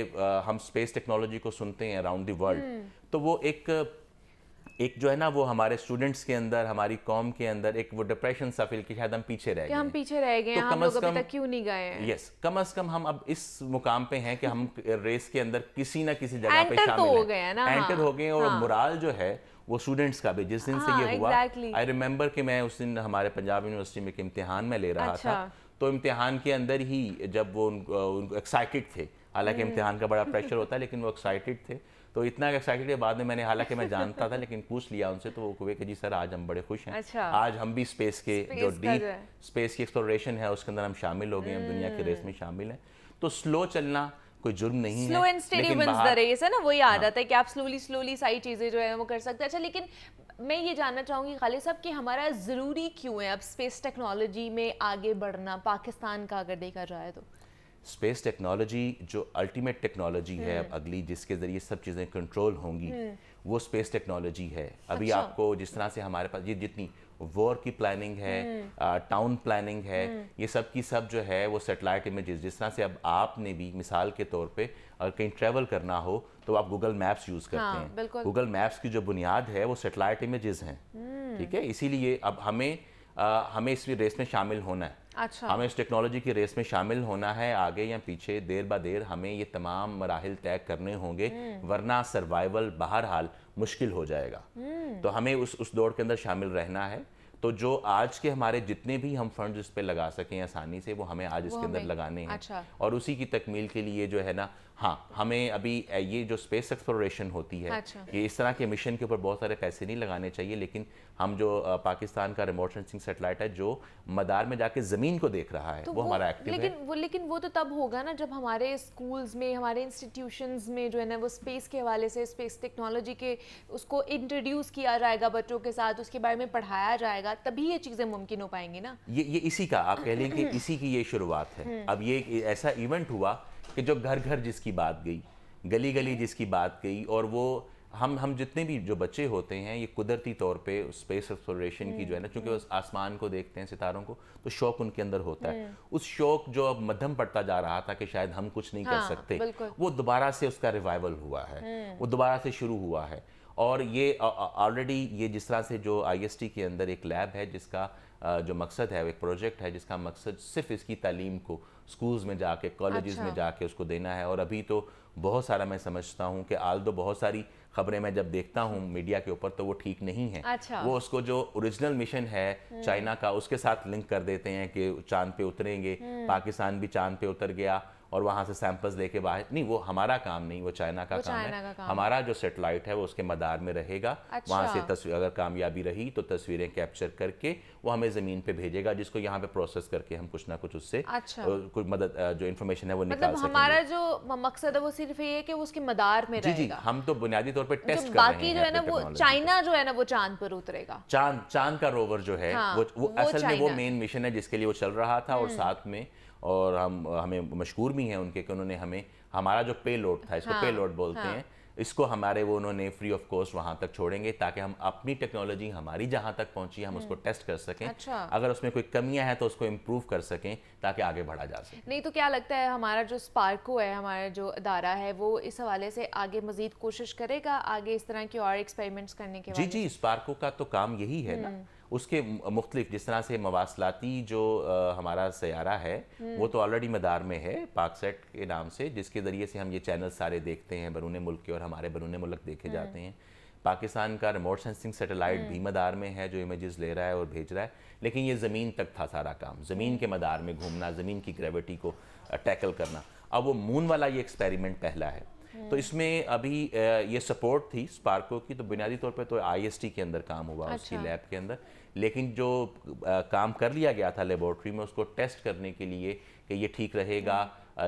हम स्पेस टेक्नोलॉजी को सुनते हैं अराउंड द वर्ल्ड तो वो एक एक जो है ना वो हमारे स्टूडेंट्स के अंदर हमारी कॉम के अंदर एक वो डिप्रेशन सा फील कि शायद हम पीछे रह गए हम पीछे रह गए तो कम अज कम, क्यों नहीं गए यस कम अज कम हम अब इस मुकाम पे हैं कि हम रेस के अंदर किसी ना किसी जगह पे तो शामिल तो हो गए ना एंटर हाँ, हो गए और हाँ. मुराल जो है वो स्टूडेंट्स का भी जिस दिन से हाँ, ये हुआ आई रिमेम्बर कि मैं उस दिन हमारे पंजाब यूनिवर्सिटी में एक इम्तिहान में ले रहा अच्छा। था तो इम्तिहान के अंदर ही जब वो उनको एक्साइटेड थे हालांकि हम्म। इम्तिहान का बड़ा प्रेशर होता है लेकिन वो एक्साइटेड थे तो इतना एक्साइटेड है बाद में मैंने हालांकि मैं जानता था लेकिन पूछ लिया उनसे तो वो कहे कि जी सर आज हम बड़े खुश हैं अच्छा। आज हम भी स्पेस के स्पेस जो डीप स्पेस की एक्सप्लोरेशन है उसके अंदर हम शामिल हो गए हम दुनिया के रेस में शामिल हैं तो स्लो चलना कोई जुर्म नहीं स्लो है एंड लेकिन है ना वही हाँ। आ जाता है कि आप स्लोली स्लोली सारी चीज़ें जो है वो कर सकते हैं अच्छा लेकिन मैं ये जानना चाहूंगी खालिद साहब कि हमारा ज़रूरी क्यों है अब स्पेस टेक्नोलॉजी में आगे बढ़ना पाकिस्तान का अगर देखा जाए तो स्पेस टेक्नोलॉजी जो अल्टीमेट टेक्नोलॉजी है हम्म। अगली जिसके ज़रिए सब चीज़ें कंट्रोल होंगी हम्म। वो स्पेस टेक्नोलॉजी है अभी अच्छा। आपको जिस तरह से हमारे पास ये जितनी वॉर की प्लानिंग है टाउन हम्म। प्लानिंग है ये सब की सब जो है वो सेटेलाइट इमेजेस जिस तरह से अब आपने भी मिसाल के तौर पे अगर कहीं ट्रेवल करना हो तो आप गूगल मैप्स यूज़ करते हाँ, हैं गूगल मैप्स की जो बुनियाद है वो सेटेलाइट इमेजेस हैं ठीक है इसीलिए अब हमें आ, हमें इस रेस में शामिल होना है अच्छा। हमें इस टेक्नोलॉजी की रेस में शामिल होना है आगे या पीछे देर बा देर हमें ये तमाम मराहल तय करने होंगे हम्म। वरना सर्वाइवल हाल मुश्किल हो जाएगा हम्म। तो हमें उस उस दौड़ के अंदर शामिल रहना है तो जो आज के हमारे जितने भी हम फंड इस पे लगा सकें आसानी से वो हमें आज इसके अंदर लगाने हैं अच्छा। और उसी की तकमील के लिए जो है ना हाँ हमें अभी ये जो स्पेस एक्सप्लोरेशन होती है अच्छा। ये इस तरह के मिशन के ऊपर बहुत सारे पैसे नहीं लगाने चाहिए लेकिन हम जो पाकिस्तान का रिमोट सेंसिंग सेटेलाइट है जो मदार में जाके ज़मीन को देख रहा है तो वो, वो हमारा एक्टिव लेकिन है। वो लेकिन वो तो तब होगा ना जब हमारे स्कूल्स में हमारे इंस्टीट्यूशन में जो है ना वो स्पेस के हवाले से स्पेस टेक्नोलॉजी के उसको इंट्रोड्यूस किया जाएगा बच्चों के साथ उसके बारे में पढ़ाया जाएगा तभी ये चीज़ें मुमकिन हो पाएंगी ना ये ये इसी का आप कह लें कि इसी की ये शुरुआत है हम्म। अब ये ऐसा इवेंट हुआ कि जो घर घर जिसकी बात गई गली गली जिसकी बात गई और वो हम हम जितने भी जो बच्चे होते हैं ये कुदरती तौर पे स्पेस एक्सप्लोरेशन की जो है ना क्योंकि हम्म, उस हम्म। आसमान को देखते हैं सितारों को तो शौक उनके अंदर होता है हम्म। उस शौक जो अब मध्यम पड़ता जा रहा था कि शायद हम कुछ नहीं हाँ, कर सकते वो दोबारा से उसका रिवाइवल हुआ है वो दोबारा से शुरू हुआ है और ये ऑलरेडी ये जिस तरह से जो आई के अंदर एक लैब है जिसका जो मकसद है एक प्रोजेक्ट है जिसका मकसद सिर्फ इसकी तालीम को स्कूल्स में जाके कॉलेजेस अच्छा। में जाके उसको देना है और अभी तो बहुत सारा मैं समझता हूँ कि आल दो तो बहुत सारी खबरें मैं जब देखता हूँ मीडिया के ऊपर तो वो ठीक नहीं है अच्छा। वो उसको जो ओरिजिनल मिशन है हम्म। चाइना का उसके साथ लिंक कर देते हैं कि चांद पे उतरेंगे हम्म। पाकिस्तान भी चांद पे उतर गया और वहाँ से सैंपल्स लेके बाहर नहीं वो हमारा काम नहीं वो चाइना का वो काम चाइना है का काम हमारा जो सेटेलाइट है वो उसके मदार में रहेगा अच्छा। वहाँ से तस्वीर अगर कामयाबी रही तो तस्वीरें कैप्चर करके वो हमें ज़मीन पे भेजेगा जिसको यहाँ पे प्रोसेस करके हम कुछ ना कुछ उससे अच्छा। कुछ मदद जो इन्फॉर्मेशन है वो निकाल मतलब हमारा जो मकसद है वो सिर्फ ये कि उसके मदार में जी जी हम तो बुनियादी तौर पर टेस्ट बाकी जो है ना वो चाइना जो है ना वो चांद पर उतरेगा चांद चांद का रोवर जो है हाँ, वो असल में वो मेन मिशन है जिसके लिए वो चल रहा था और हम्म। साथ में और हम हमें मशहूर भी हैं उनके कि उन्होंने हमें हमारा जो पे लोड था इसको हाँ, पे लोड बोलते हाँ. हैं इसको हमारे वो उन्होंने फ्री ऑफ कॉस्ट वहाँ तक छोड़ेंगे ताकि हम अपनी टेक्नोलॉजी हमारी जहाँ तक पहुँची हम उसको टेस्ट हम्म। कर सकें अच्छा। अगर उसमें कोई कमियाँ हैं तो उसको इम्प्रूव कर सकें ताकि आगे बढ़ा जा सके नहीं तो क्या लगता है हमारा जो स्पार्को है हमारा जो अदारा है वो इस हवाले से आगे मजीद कोशिश करेगा आगे इस तरह की और एक्सपेरिमेंट्स करने के जी जी स्पार्को का तो काम यही है ना हम्म। उसके मुख्तलिफ जिस तरह से मवासलाती जो आ, हमारा सयारा है वो तो ऑलरेडी मदार में है पाकसेट के नाम से जिसके ज़रिए से हम ये चैनल सारे देखते हैं बरून मुल्क के और हमारे बरून मुल्क देखे जाते हैं पाकिस्तान का रिमोट सेंसिंग सेटेलाइट भी मदार में है जो इमेजेस ले रहा है और भेज रहा है लेकिन ये ज़मीन तक था सारा काम ज़मीन के मदार में घूमना ज़मीन की ग्रेविटी को टैकल करना अब वो मून वाला ये एक्सपेरिमेंट पहला है तो इसमें अभी ये सपोर्ट थी स्पार्को की तो बुनियादी तौर पे तो आईएसटी के अंदर काम हुआ अच्छा। उसकी लैब के अंदर लेकिन जो आ, काम कर लिया गया था लेबोरेटरी में उसको टेस्ट करने के लिए कि ये ठीक रहेगा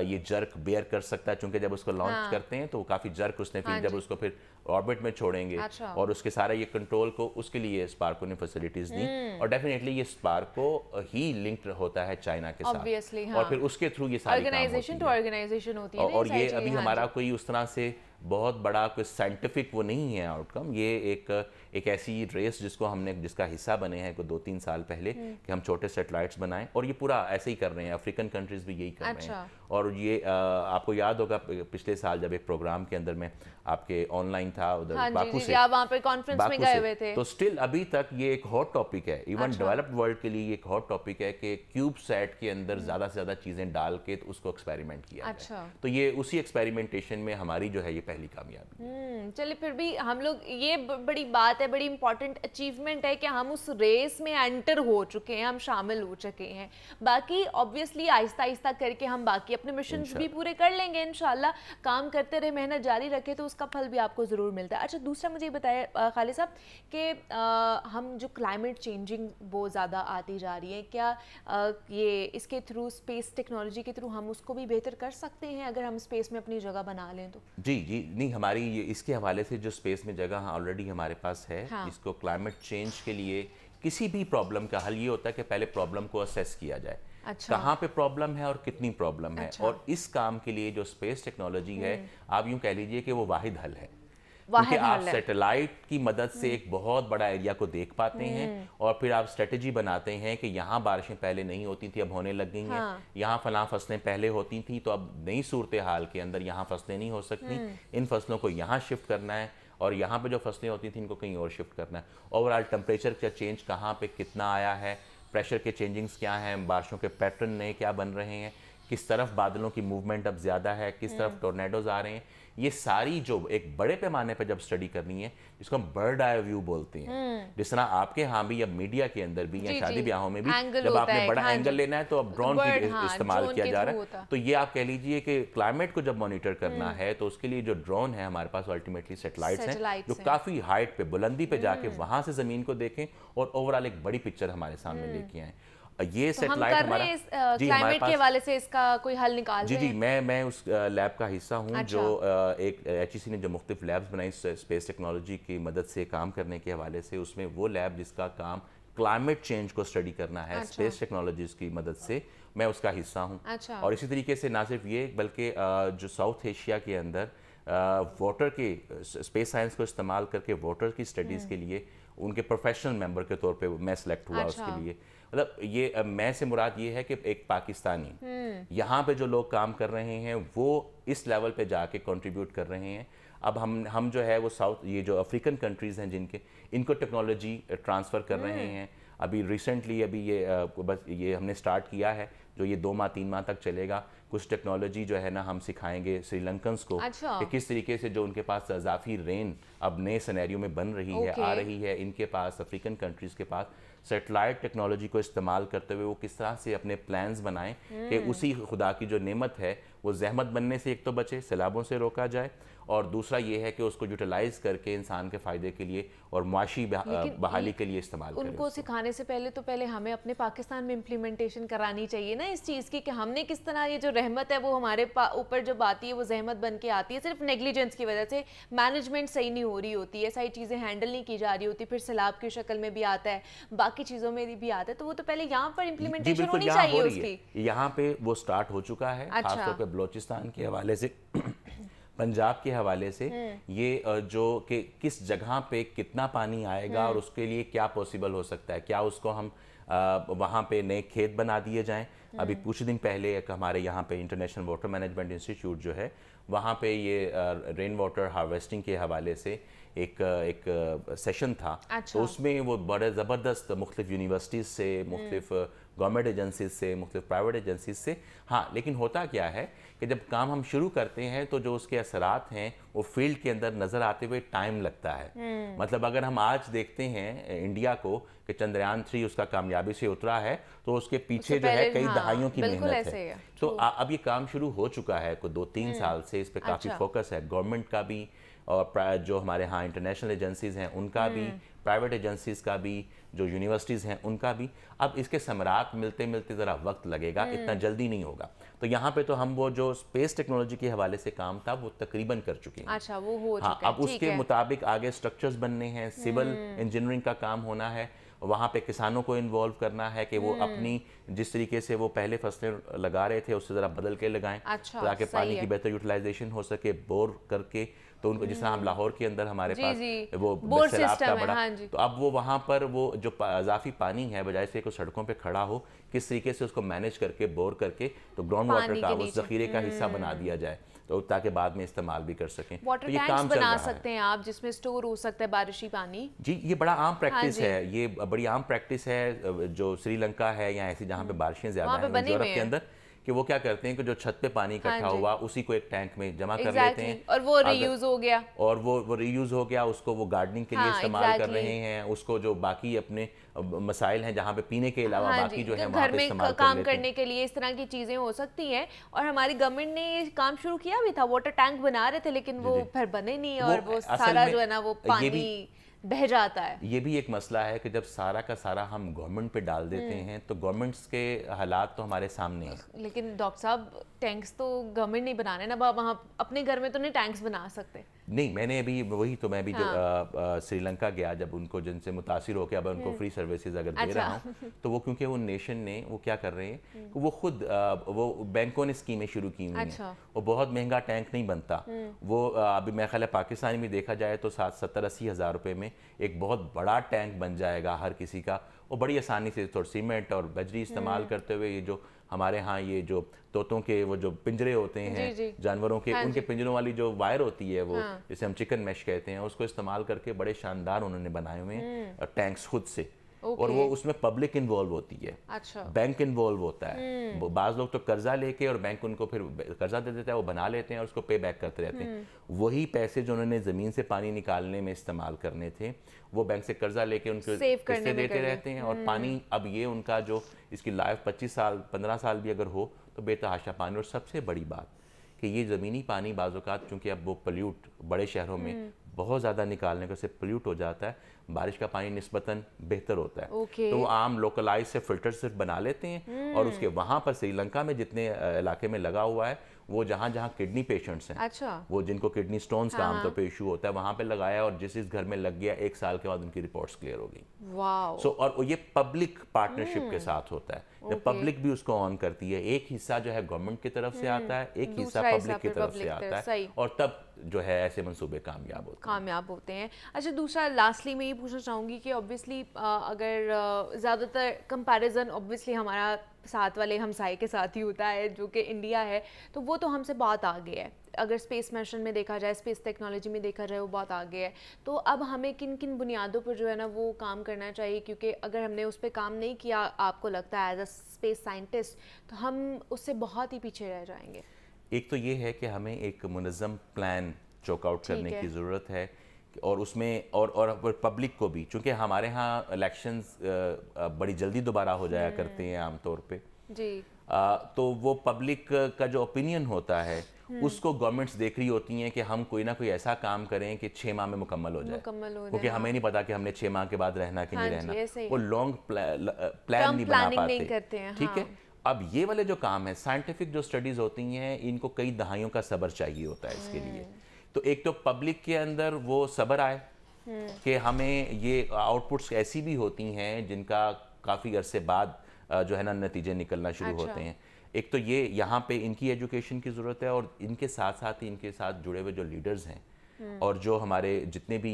ये जर्क बेयर कर सकता है चूंकि जब उसको लॉन्च हाँ। करते हैं तो वो काफ़ी जर्क उसने हाँ फिर जब उसको फिर ऑर्बिट में छोड़ेंगे अच्छा। और उसके सारे ये कंट्रोल को उसके लिए स्पार्को ने फैसिलिटीज़ दी हम्म। और डेफिनेटली ये स्पार्को ही लिंक्ड होता है चाइना के साथ हाँ। और फिर उसके थ्रू ये सारी ऑर्गेनाइजेशन टू ऑर्गेनाइजेशन होती है और ये अभी हाँ हमारा कोई उस तरह से बहुत बड़ा कोई साइंटिफिक वो नहीं है आउटकम ये एक एक ऐसी रेस जिसको हमने जिसका हिस्सा बने हैं दो तीन साल पहले हम्म। कि हम छोटे सेटेलाइट्स बनाएं और ये पूरा ऐसे ही कर रहे हैं अफ्रीकन कंट्रीज भी यही कर अच्छा। रहे हैं अच्छा। और ये आ, आपको याद होगा पिछले साल जब एक प्रोग्राम के अंदर में आपके ऑनलाइन था उधर हाँ बाकू से वहाँ पे कॉन्फ्रेंस में गए हुए थे तो स्टिल अभी तक ये एक हॉट टॉपिक है इवन डेवलप्ड वर्ल्ड के लिए एक हॉट टॉपिक है कि क्यूब सेट के अंदर हम्म। ज्यादा से ज्यादा चीजें डाल के तो उसको एक्सपेरिमेंट किया अच्छा तो ये उसी एक्सपेरिमेंटेशन में हमारी जो है ये पहली कामयाबी हम्म, चलिए फिर भी हम लोग ये बड़ी बात है बड़ी इंपॉर्टेंट अचीवमेंट है कि हम उस रेस में एंटर हो चुके हैं हम शामिल हो चुके हैं बाकी ऑब्वियसली आहिस्ता आहिस्ता करके हम बाकी अपने मिशन भी पूरे कर लेंगे इन काम करते रहे मेहनत जारी रखे तो उसका फल भी आपको ज़रूर मिलता है अच्छा दूसरा मुझे बताया खालिद साहब कि हम जो क्लाइमेट चेंजिंग वो ज़्यादा आती जा रही है क्या ये इसके थ्रू स्पेस टेक्नोलॉजी के थ्रू हम उसको भी बेहतर कर सकते हैं अगर हम स्पेस में अपनी जगह बना लें तो जी जी नहीं हमारी ये इसके हवाले से जो स्पेस में जगह ऑलरेडी हाँ, हमारे पास है हाँ. इसको क्लाइमेट चेंज के लिए किसी भी प्रॉब्लम का हल ये होता है कि पहले प्रॉब्लम को असेस किया जाए अच्छा। कहाँ पे प्रॉब्लम है और कितनी प्रॉब्लम है अच्छा। और इस काम के लिए जो स्पेस टेक्नोलॉजी है हम्म। आप यूं कह लीजिए कि वो वाहिद हल है क्योंकि आप सैटेलाइट की मदद से हम्म। एक बहुत बड़ा एरिया को देख पाते हैं हम्म। और फिर आप स्ट्रेटेजी बनाते हैं कि यहाँ बारिशें पहले नहीं होती थी अब होने लग गई हैं हाँ। यहाँ फला फसलें पहले होती थी तो अब नई सूरत हाल के अंदर यहाँ फसलें नहीं हो सकती इन फसलों को यहाँ शिफ्ट करना है और यहाँ पे जो फसलें होती थी इनको कहीं और शिफ्ट करना है ओवरऑल टेम्परेचर का चेंज कहाँ पे कितना आया है प्रेशर के चेंजिंग्स क्या हैं बारिशों के पैटर्न नए क्या बन रहे हैं किस तरफ बादलों की मूवमेंट अब ज़्यादा है किस तरफ टोर्नेडोज हम्म। आ रहे हैं ये सारी जो एक बड़े पैमाने पर जब स्टडी करनी है जिसको हम बर्ड आई व्यू बोलते हैं हम्म। जिस तरह आपके यहाँ भी या मीडिया के अंदर भी या शादी ब्याहों में भी जब आपने बड़ा एंगल हाँ लेना है तो अब ड्रोन हाँ, इस्तेमाल किया जा रहा है तो ये आप कह लीजिए कि क्लाइमेट को जब मॉनिटर करना हम्म। है तो उसके लिए जो ड्रोन है हमारे पास अल्टीमेटली सेटेलाइट है जो काफ़ी हाइट पे बुलंदी पे जाके हम्म। वहां से ज़मीन को देखें और ओवरऑल एक बड़ी पिक्चर हमारे सामने लेके आए ये तो सेटेलाइट हम हमारा क्लाइमेट के वाले से इसका कोई हल निकाल जी जी मैं मैं उस लैब का हिस्सा हूँ अच्छा। जो एक एच e ने जो मुख्त लैब्स बनाई स्पेस टेक्नोलॉजी की मदद से काम करने के हवाले से उसमें वो लैब जिसका काम क्लाइमेट चेंज को स्टडी करना है अच्छा। स्पेस टेक्नोलॉजीज की मदद से मैं उसका हिस्सा हूँ अच्छा। और इसी तरीके से ना सिर्फ ये बल्कि जो साउथ एशिया के अंदर वाटर के स्पेस साइंस को इस्तेमाल करके वाटर की स्टडीज़ हम्म। के लिए उनके प्रोफेशनल मेंबर के तौर पे मैं सिलेक्ट हुआ अच्छा। उसके लिए मतलब ये मैं से मुराद ये है कि एक पाकिस्तानी हम्म। यहाँ पे जो लोग काम कर रहे हैं वो इस लेवल पे जाके कंट्रीब्यूट कर रहे हैं अब हम हम जो है वो साउथ ये जो अफ्रीकन कंट्रीज़ हैं जिनके इनको टेक्नोलॉजी ट्रांसफ़र कर रहे हम्म। हैं अभी रिसेंटली अभी ये बस ये हमने स्टार्ट किया है जो ये दो माह तीन माह तक चलेगा कुछ टेक्नोलॉजी जो है ना हम सिखाएंगे श्रीलंकन्स को अच्छा। कि किस तरीके से जो उनके पास अजाफी रेन अब नए सनेरियो में बन रही है आ रही है इनके पास अफ्रीकन कंट्रीज़ के पास सेटेलाइट टेक्नोलॉजी को इस्तेमाल करते हुए वो किस तरह से अपने प्लान्स बनाएं कि हम्म। उसी खुदा की जो नेमत है वो जहमत बनने से एक तो बचे सैलाबों से रोका जाए और दूसरा ये है कि उसको यूटिलाइज करके इंसान के फ़ायदे के लिए और मुआशी बहाली के लिए इस्तेमाल उनको सिखाने से पहले तो पहले हमें अपने पाकिस्तान में इम्प्लीमेंटेशन करानी चाहिए ना इस चीज़ की कि हमने किस तरह ये जो रहमत है वो हमारे ऊपर जब आती है वो जहमत बन के आती है सिर्फ नेग्लिजेंस की वजह से मैनेजमेंट सही नहीं हो रही होती है सारी चीज़ें हैंडल नहीं की जा रही होती फिर सैलाब की शक्ल में भी आता है बाकी चीज़ों में भी आता है तो वो तो पहले यहाँ पर इम्प्लीमेंटेशन होनी चाहिए उसकी यहाँ पे वो स्टार्ट हो चुका है अच्छा। खासतौर पर बलोचिस्तान के हवाले से पंजाब के हवाले से हम्म। ये जो कि किस जगह पे कितना पानी आएगा और हम्म। उसके लिए क्या पॉसिबल हो सकता है क्या उसको हम वहाँ पे नए खेत बना दिए जाएं हम्म। अभी कुछ दिन पहले एक हमारे यहाँ पे इंटरनेशनल वाटर मैनेजमेंट इंस्टीट्यूट जो है वहाँ पे ये रेन वाटर हार्वेस्टिंग के हवाले से एक एक सेशन था अच्छा। तो उसमें वो बड़े ज़बरदस्त मुख्तु यूनिवर्सिटीज़ से मुख्तफ गवर्नमेंट एजेंसीज से मुख्तफ प्राइवेट एजेंसीज से हाँ लेकिन होता क्या है कि जब काम हम शुरू करते हैं तो जो उसके असरात हैं वो फील्ड के अंदर नज़र आते हुए टाइम लगता है हम्म। मतलब अगर हम आज देखते हैं इंडिया को कि चंद्रयान थ्री उसका कामयाबी से उतरा है तो उसके पीछे जो है कई हाँ, दहाइयों की मेहनत है, है। तो, तो आ, अब ये काम शुरू हो चुका है कुछ दो तीन हम्म। साल से इस पर काफ़ी अच्छा। फोकस है गवर्नमेंट का भी और जो हमारे यहाँ इंटरनेशनल एजेंसीज हैं उनका भी प्राइवेट हम्म। एजेंसीज का भी जो यूनिवर्सिटीज़ हैं उनका भी अब इसके समरात मिलते मिलते ज़रा वक्त लगेगा हम्म। इतना जल्दी नहीं होगा तो यहाँ पे तो हम वो जो स्पेस टेक्नोलॉजी के हवाले से काम था वो तकरीबन कर चुके हैं अच्छा वो हो हाँ अब उसके मुताबिक आगे स्ट्रक्चर्स बनने हैं सिविल इंजीनियरिंग हम्म। का काम होना है वहाँ पे किसानों को इन्वॉल्व करना है कि वो हम्म। अपनी जिस तरीके से वो पहले फसलें लगा रहे थे उससे ज़रा बदल के लगाएं अच्छा, ताकि पानी की बेहतर यूटिलाइजेशन हो सके बोर करके तो उनको जिस तरह हम्म। लाहौर के अंदर हमारे जी, पास जी, वो सैलाब का बड़ा हाँ तो अब वो वहाँ पर वो जो अजाफी पानी है बजाय से सड़कों पे खड़ा हो किस तरीके से उसको मैनेज करके बोर करके तो ग्राउंड वाटर का उस जखीरे का हिस्सा बना हम्म। दिया जाए तो ताकि बाद में इस्तेमाल भी कर सकें वाटर तो ये काम बना सकते हैं आप जिसमें स्टोर हो सकता है बारिशी पानी जी ये बड़ा आम प्रैक्टिस हाँ है ये बड़ी आम प्रैक्टिस है जो श्रीलंका है या ऐसी जहाँ पे हम्म। बारिशें ज्यादा हैं के अंदर कि वो क्या करते हैं कि जो छत पे पानी इकट्ठा हाँ हुआ उसी को एक टैंक में जमा exactly. कर लेते हैं और वो रीयूज हो गया और वो वो रीयूज हो गया उसको वो गार्डनिंग के लिए हाँ, इस्तेमाल exactly. कर रहे हैं उसको जो बाकी अपने मसाइल हैं जहाँ पे पीने के अलावा हाँ बाकी जो तो है घर में काम कर करने के लिए इस तरह की चीज़ें हो सकती हैं और हमारी गवर्नमेंट ने ये काम शुरू किया भी था वाटर टैंक बना रहे थे लेकिन वो फिर बने नहीं और वो सारा जो है ना वो पानी बह जाता है ये भी एक मसला है कि जब सारा का सारा हम गवर्नमेंट पे डाल देते हम्म। हैं तो गवर्नमेंट्स के हालात तो हमारे सामने हैं लेकिन डॉक्टर साहब टैंक्स तो गवर्नमेंट नहीं बनाने ना अब वहाँ अपने घर में तो नहीं टैंक्स बना सकते नहीं मैंने अभी वही तो मैं भी हाँ। श्रीलंका गया जब उनको जिनसे मुतासर होकर अब उनको फ्री हम्म। सर्विसेज अगर अच्छा। दे रहा अच्छा। हूँ तो वो क्योंकि वो नेशन ने वो क्या कर रहे हैं हम्म। वो खुद आ, वो बैंकों ने स्कीमें शुरू की हुई अच्छा। हैं वो बहुत महंगा टैंक नहीं बनता हम्म। वो अभी मेरा ख्याल पाकिस्तान में देखा जाए तो सात सत्तर अस्सी हज़ार रुपये में एक बहुत बड़ा टैंक बन जाएगा हर किसी का और बड़ी आसानी से थोड़ा तो सीमेंट और बजरी इस्तेमाल करते हुए ये जो हमारे यहाँ ये जो तोतों के वो जो पिंजरे होते हैं जानवरों के हाँ उनके पिंजरों वाली जो वायर होती है वो हाँ। जिसे हम चिकन मैश कहते हैं उसको इस्तेमाल करके बड़े शानदार उन्होंने बनाए हुए हैं टैंक्स हम्म। खुद से okay. और वो उसमें पब्लिक इन्वॉल्व होती है अच्छा बैंक इन्वॉल्व होता है हम्म। बाज लोग तो कर्जा लेके और बैंक उनको फिर कर्जा दे देता है वो बना लेते हैं और उसको पे बैक करते रहते हैं हम्म। वही पैसे जो उन्होंने जमीन से पानी निकालने में इस्तेमाल करने थे वो बैंक से कर्जा लेके उनको पैसे देते रहते हैं और हम्म। पानी अब ये उनका जो इसकी लाइफ पच्चीस साल पंद्रह साल भी अगर हो तो बेतहाशा पानी और सबसे बड़ी बात कि ये ज़मीनी पानी बाज़ात चूंकि अब वो पल्यूट बड़े शहरों में बहुत ज़्यादा निकालने को से पोल्यूट हो जाता है बारिश का पानी निस्बतन बेहतर होता है okay. तो वो आम लोकलाइज से फिल्टर सिर्फ बना लेते हैं hmm. और उसके वहाँ पर श्रीलंका में जितने इलाके में लगा हुआ है वो जहाँ जहाँ किडनी पेशेंट्स हैं अच्छा वो जिनको किडनी स्टोन्स का आमतौर हाँ। पर इशू होता है वहाँ पे लगाया और जिस जिस घर में लग गया एक साल के बाद उनकी रिपोर्ट्स क्लियर हो गई सो so, और ये पब्लिक हम्म। पार्टनरशिप के साथ होता है द पब्लिक भी उसको ऑन करती है एक हिस्सा जो है गवर्नमेंट की तरफ से हम्म। आता है एक हिस्सा पब्लिक की तरफ से आता है और तब जो है ऐसे मंसूबे कामयाब होते कामयाब होते हैं अच्छा दूसरा लास्टली मैं ये पूछना चाहूँगी कि ऑब्वियसली अगर ज़्यादातर कंपैरिजन ऑब्वियसली हमारा साथ वाले हमसाए के साथ ही होता है जो कि इंडिया है तो वो तो हमसे बहुत आगे है अगर स्पेस मिशन में देखा जाए स्पेस टेक्नोलॉजी में देखा जाए वो बहुत आगे है तो अब हमें किन किन बुनियादों पर जो है ना वो काम करना चाहिए क्योंकि अगर हमने उस पर काम नहीं किया आपको लगता है एज अ स्पेस साइंटिस्ट तो हम उससे बहुत ही पीछे रह जाएंगे एक तो ये है कि हमें एक मुनज़म प्लान चौकआउट करने की ज़रूरत है और उसमें और और पब्लिक को भी चूँकि हमारे यहाँ इलेक्शन बड़ी जल्दी दोबारा हो जाया हम्म। करते हैं आमतौर पर जी आ, तो वो पब्लिक का जो ओपिनियन होता है हम्म। उसको गवर्नमेंट्स देख रही होती हैं कि हम कोई ना कोई ऐसा काम करें कि छह माह में मुकम्मल हो जाए क्योंकि हमें हाँ। नहीं पता कि हमने छह माह के बाद रहना कि नहीं हाँ रहना वो लॉन्ग प्लान नहीं बना पाते ठीक है हाँ। अब ये वाले जो काम है साइंटिफिक जो स्टडीज होती हैं इनको कई दहाइयों का सबर चाहिए होता है इसके लिए हम्म। तो एक तो पब्लिक के अंदर वो सबर आए हम्म। कि हमें ये आउटपुट्स ऐसी भी होती हैं जिनका काफ़ी अरसे बाद जो है ना नतीजे निकलना शुरू अच्छा। होते हैं एक तो ये यहाँ पे इनकी एजुकेशन की ज़रूरत है और इनके साथ साथ ही इनके साथ जुड़े हुए जो लीडर्स हैं हम्म। और जो हमारे जितने भी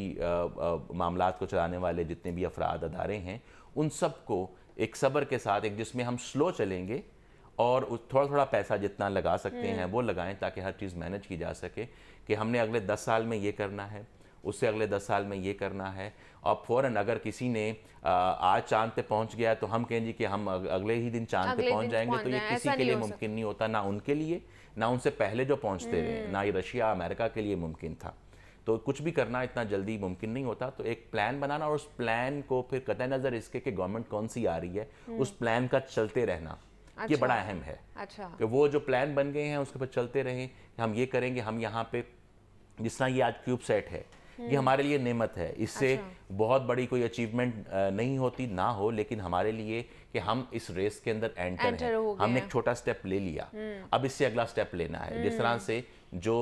मामला को चलाने वाले जितने भी अफराद अदारे हैं उन सब को एक सब्र के साथ एक जिसमें हम स्लो चलेंगे और थोड़ा थोड़ा पैसा जितना लगा सकते हैं हम्म। वो लगाएं ताकि हर चीज़ मैनेज की जा सके कि हमने अगले दस साल में ये करना है उससे अगले दस साल में ये करना है और फ़ौरन अगर किसी ने आज चांद पे पहुंच गया तो हम कहेंगे कि हम अगले ही दिन चांद पे पहुंच जाएंगे तो ये किसी के लिए मुमकिन नहीं होता ना उनके लिए ना उनसे पहले जो पहुंचते रहे हम्म। ना ये रशिया अमेरिका के लिए मुमकिन था तो कुछ भी करना इतना जल्दी मुमकिन नहीं होता तो एक प्लान बनाना और उस प्लान को फिर कत नज़र इसके कि गवर्नमेंट कौन सी आ रही है हम्म। उस प्लान का चलते रहना अच्छा, ये बड़ा अहम है अच्छा कि वो जो प्लान बन गए हैं उसके ऊपर चलते रहें हम ये करेंगे हम यहाँ पे जिस तरह ये आज क्यूब सेट है ये हम्म। हमारे लिए नेमत है इससे अच्छा। बहुत बड़ी कोई अचीवमेंट नहीं होती ना हो लेकिन हमारे लिए कि हम इस रेस के अंदर एंटर, एंटर हैं हमने एक छोटा स्टेप ले लिया हम्म। अब इससे अगला स्टेप लेना है जिस तरह हम्म। से जो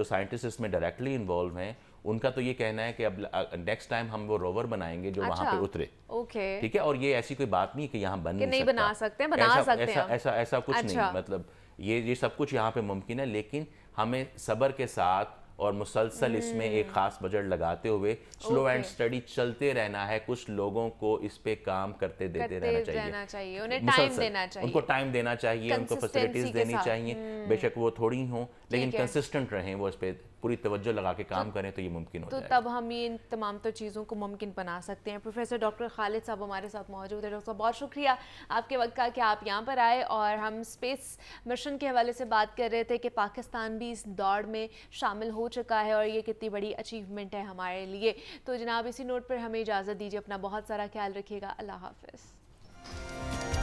जो साइंटिस्ट इसमें डायरेक्टली इन्वॉल्व हैं उनका तो ये कहना है कि अब नेक्स्ट टाइम हम वो रोवर बनाएंगे जो अच्छा, वहां पे उतरे ओके ठीक है और ये ऐसी कोई बात नहीं कि यहाँ बन कि नहीं, नहीं बना सकते बना ऐसा, सकते ऐसा, हैं ऐसा ऐसा कुछ अच्छा। नहीं मतलब ये ये सब कुछ यहाँ पे मुमकिन है लेकिन हमें सबर के साथ और मुसलसल इसमें एक हम्म। ख़ास बजट लगाते हुए स्लो एंड स्टडी चलते रहना है कुछ लोगों को इस पे काम करते देते रहना चाहिए, चाहिए। उन्हें टाइम देना चाहिए उनको टाइम देना चाहिए उनको फैसिलिटीज़ देनी चाहिए हम्म। बेशक वो थोड़ी हो लेकिन कंसिस्टेंट रहें वो इस पे पूरी तवज्जो लगा के काम तो, करें तो ये मुमकिन हो तो तब हम ये इन तमाम तो चीज़ों को मुमकिन बना सकते हैं प्रोफेसर डॉक्टर खालिद साहब हमारे साथ मौजूद है डॉक्टर साहब बहुत शुक्रिया आपके वक्त का कि आप यहाँ पर आए और हम स्पेस मिशन के हवाले से बात कर रहे थे कि पाकिस्तान भी इस दौड़ में शामिल हो चुका है और ये कितनी बड़ी अचीवमेंट है हमारे लिए तो जनाब इसी नोट पर हमें इजाज़त दीजिए अपना बहुत सारा ख्याल रखिएगा अल्लाह हाफ